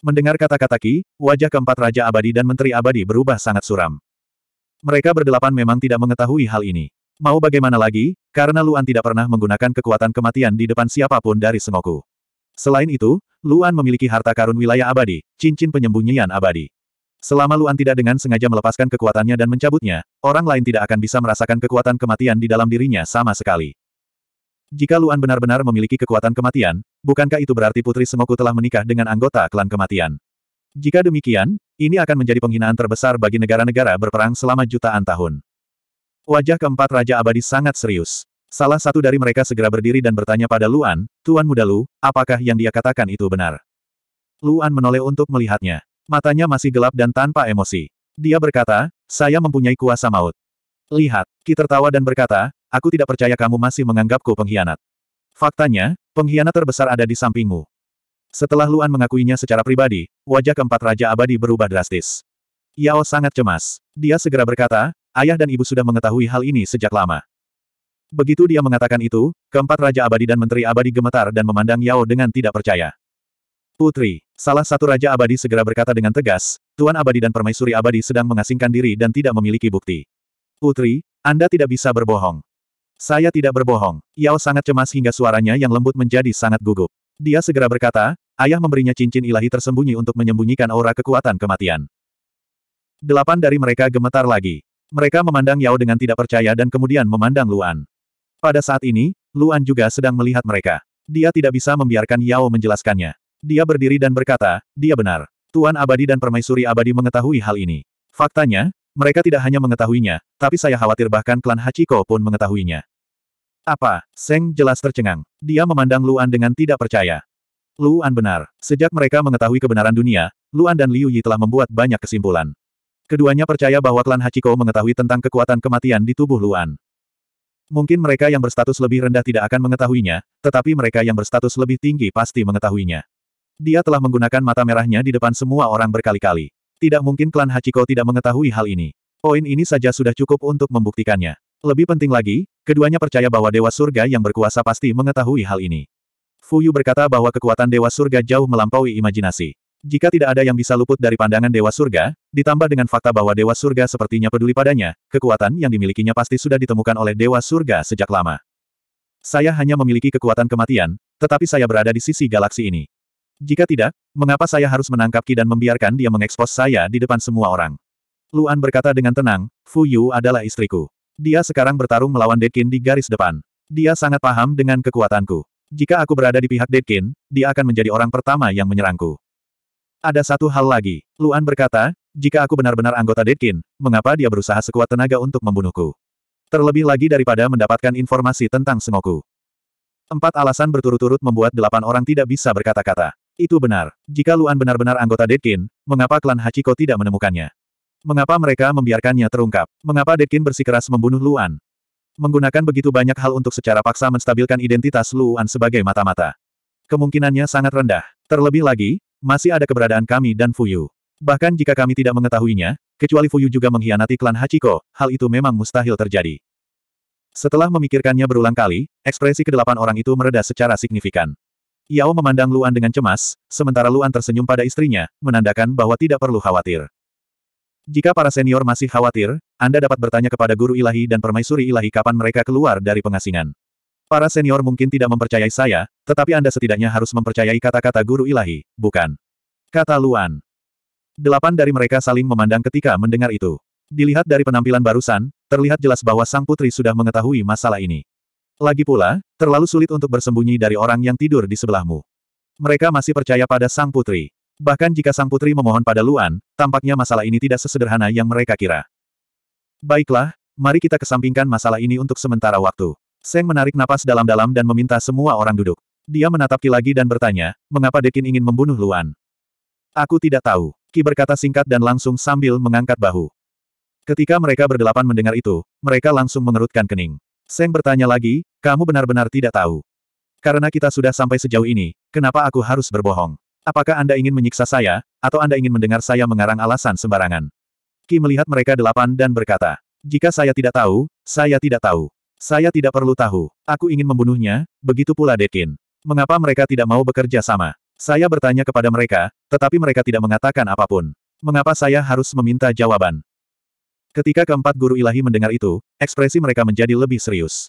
Mendengar kata-kata Ki, wajah keempat Raja Abadi dan Menteri Abadi berubah sangat suram. Mereka berdelapan memang tidak mengetahui hal ini. Mau bagaimana lagi, karena Luan tidak pernah menggunakan kekuatan kematian di depan siapapun dari Sengoku. Selain itu, Luan memiliki harta karun wilayah abadi, cincin penyembunyian abadi. Selama Luan tidak dengan sengaja melepaskan kekuatannya dan mencabutnya, orang lain tidak akan bisa merasakan kekuatan kematian di dalam dirinya sama sekali. Jika Luan benar-benar memiliki kekuatan kematian, bukankah itu berarti Putri Sengoku telah menikah dengan anggota klan kematian? Jika demikian, ini akan menjadi penghinaan terbesar bagi negara-negara berperang selama jutaan tahun. Wajah keempat Raja Abadi sangat serius. Salah satu dari mereka segera berdiri dan bertanya pada Luan, Tuan Muda Lu, apakah yang dia katakan itu benar? Luan menoleh untuk melihatnya. Matanya masih gelap dan tanpa emosi. Dia berkata, saya mempunyai kuasa maut. Lihat, Ki tertawa dan berkata, aku tidak percaya kamu masih menganggapku pengkhianat. Faktanya, pengkhianat terbesar ada di sampingmu. Setelah Luan mengakuinya secara pribadi, wajah keempat Raja Abadi berubah drastis. Yao sangat cemas. Dia segera berkata, Ayah dan ibu sudah mengetahui hal ini sejak lama. Begitu dia mengatakan itu, keempat Raja Abadi dan Menteri Abadi gemetar dan memandang Yao dengan tidak percaya. Putri, salah satu Raja Abadi segera berkata dengan tegas, Tuan Abadi dan Permaisuri Abadi sedang mengasingkan diri dan tidak memiliki bukti. Putri, Anda tidak bisa berbohong. Saya tidak berbohong. Yao sangat cemas hingga suaranya yang lembut menjadi sangat gugup. Dia segera berkata, ayah memberinya cincin ilahi tersembunyi untuk menyembunyikan aura kekuatan kematian. Delapan dari mereka gemetar lagi. Mereka memandang Yao dengan tidak percaya dan kemudian memandang Luan. Pada saat ini, Luan juga sedang melihat mereka. Dia tidak bisa membiarkan Yao menjelaskannya. Dia berdiri dan berkata, dia benar. Tuan Abadi dan Permaisuri Abadi mengetahui hal ini. Faktanya, mereka tidak hanya mengetahuinya, tapi saya khawatir bahkan klan Hachiko pun mengetahuinya. Apa? Seng jelas tercengang. Dia memandang Luan dengan tidak percaya. Luan benar. Sejak mereka mengetahui kebenaran dunia, Luan dan Liu Yi telah membuat banyak kesimpulan. Keduanya percaya bahwa klan Hachiko mengetahui tentang kekuatan kematian di tubuh Luan. Mungkin mereka yang berstatus lebih rendah tidak akan mengetahuinya, tetapi mereka yang berstatus lebih tinggi pasti mengetahuinya. Dia telah menggunakan mata merahnya di depan semua orang berkali-kali. Tidak mungkin klan Hachiko tidak mengetahui hal ini. Poin ini saja sudah cukup untuk membuktikannya. Lebih penting lagi, keduanya percaya bahwa Dewa Surga yang berkuasa pasti mengetahui hal ini. Fuyu berkata bahwa kekuatan Dewa Surga jauh melampaui imajinasi. Jika tidak ada yang bisa luput dari pandangan Dewa Surga, ditambah dengan fakta bahwa Dewa Surga sepertinya peduli padanya, kekuatan yang dimilikinya pasti sudah ditemukan oleh Dewa Surga sejak lama. Saya hanya memiliki kekuatan kematian, tetapi saya berada di sisi galaksi ini. Jika tidak, mengapa saya harus menangkap Ki dan membiarkan dia mengekspos saya di depan semua orang? Luan berkata dengan tenang, Fu Yu adalah istriku. Dia sekarang bertarung melawan Dekin di garis depan. Dia sangat paham dengan kekuatanku. Jika aku berada di pihak Dekin, dia akan menjadi orang pertama yang menyerangku. Ada satu hal lagi, Luan berkata, jika aku benar-benar anggota Deadkin, mengapa dia berusaha sekuat tenaga untuk membunuhku? Terlebih lagi daripada mendapatkan informasi tentang Sengoku. Empat alasan berturut-turut membuat delapan orang tidak bisa berkata-kata. Itu benar. Jika Luan benar-benar anggota Deadkin, mengapa klan Hachiko tidak menemukannya? Mengapa mereka membiarkannya terungkap? Mengapa Deadkin bersikeras membunuh Luan? Menggunakan begitu banyak hal untuk secara paksa menstabilkan identitas Luan sebagai mata-mata. Kemungkinannya sangat rendah. Terlebih lagi, masih ada keberadaan kami dan Fuyu. Bahkan jika kami tidak mengetahuinya, kecuali Fuyu juga mengkhianati klan Hachiko, hal itu memang mustahil terjadi. Setelah memikirkannya berulang kali, ekspresi kedelapan orang itu mereda secara signifikan. Yao memandang Luan dengan cemas, sementara Luan tersenyum pada istrinya, menandakan bahwa tidak perlu khawatir. Jika para senior masih khawatir, Anda dapat bertanya kepada guru ilahi dan permaisuri ilahi kapan mereka keluar dari pengasingan. Para senior mungkin tidak mempercayai saya, tetapi Anda setidaknya harus mempercayai kata-kata guru ilahi, bukan? Kata Luan. Delapan dari mereka saling memandang ketika mendengar itu. Dilihat dari penampilan barusan, terlihat jelas bahwa sang putri sudah mengetahui masalah ini. Lagi pula, terlalu sulit untuk bersembunyi dari orang yang tidur di sebelahmu. Mereka masih percaya pada sang putri. Bahkan jika sang putri memohon pada Luan, tampaknya masalah ini tidak sesederhana yang mereka kira. Baiklah, mari kita kesampingkan masalah ini untuk sementara waktu. Seng menarik napas dalam-dalam dan meminta semua orang duduk. Dia menatap Ki lagi dan bertanya, mengapa Dekin ingin membunuh Luan? Aku tidak tahu. Ki berkata singkat dan langsung sambil mengangkat bahu. Ketika mereka berdelapan mendengar itu, mereka langsung mengerutkan kening. Seng bertanya lagi, kamu benar-benar tidak tahu. Karena kita sudah sampai sejauh ini, kenapa aku harus berbohong? Apakah Anda ingin menyiksa saya, atau Anda ingin mendengar saya mengarang alasan sembarangan? Ki melihat mereka delapan dan berkata, jika saya tidak tahu, saya tidak tahu. Saya tidak perlu tahu. Aku ingin membunuhnya, begitu pula Dekin. Mengapa mereka tidak mau bekerja sama? Saya bertanya kepada mereka, tetapi mereka tidak mengatakan apapun. Mengapa saya harus meminta jawaban? Ketika keempat guru ilahi mendengar itu, ekspresi mereka menjadi lebih serius.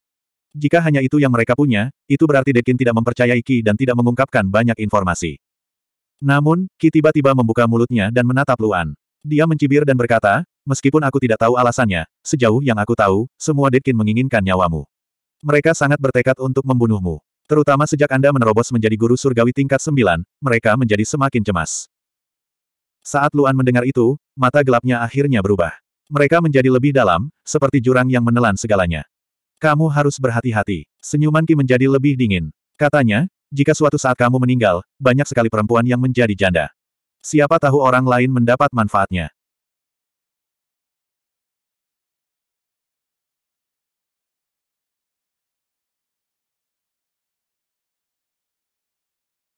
Jika hanya itu yang mereka punya, itu berarti Dekin tidak mempercayai Ki dan tidak mengungkapkan banyak informasi. Namun, Ki tiba-tiba membuka mulutnya dan menatap Luan. Dia mencibir dan berkata, Meskipun aku tidak tahu alasannya, sejauh yang aku tahu, semua Dekin menginginkan nyawamu. Mereka sangat bertekad untuk membunuhmu. Terutama sejak Anda menerobos menjadi guru surgawi tingkat sembilan. mereka menjadi semakin cemas. Saat Luan mendengar itu, mata gelapnya akhirnya berubah. Mereka menjadi lebih dalam, seperti jurang yang menelan segalanya. Kamu harus berhati-hati. Senyuman Ki menjadi lebih dingin. Katanya, jika suatu saat kamu meninggal, banyak sekali perempuan yang menjadi janda. Siapa tahu orang lain mendapat manfaatnya.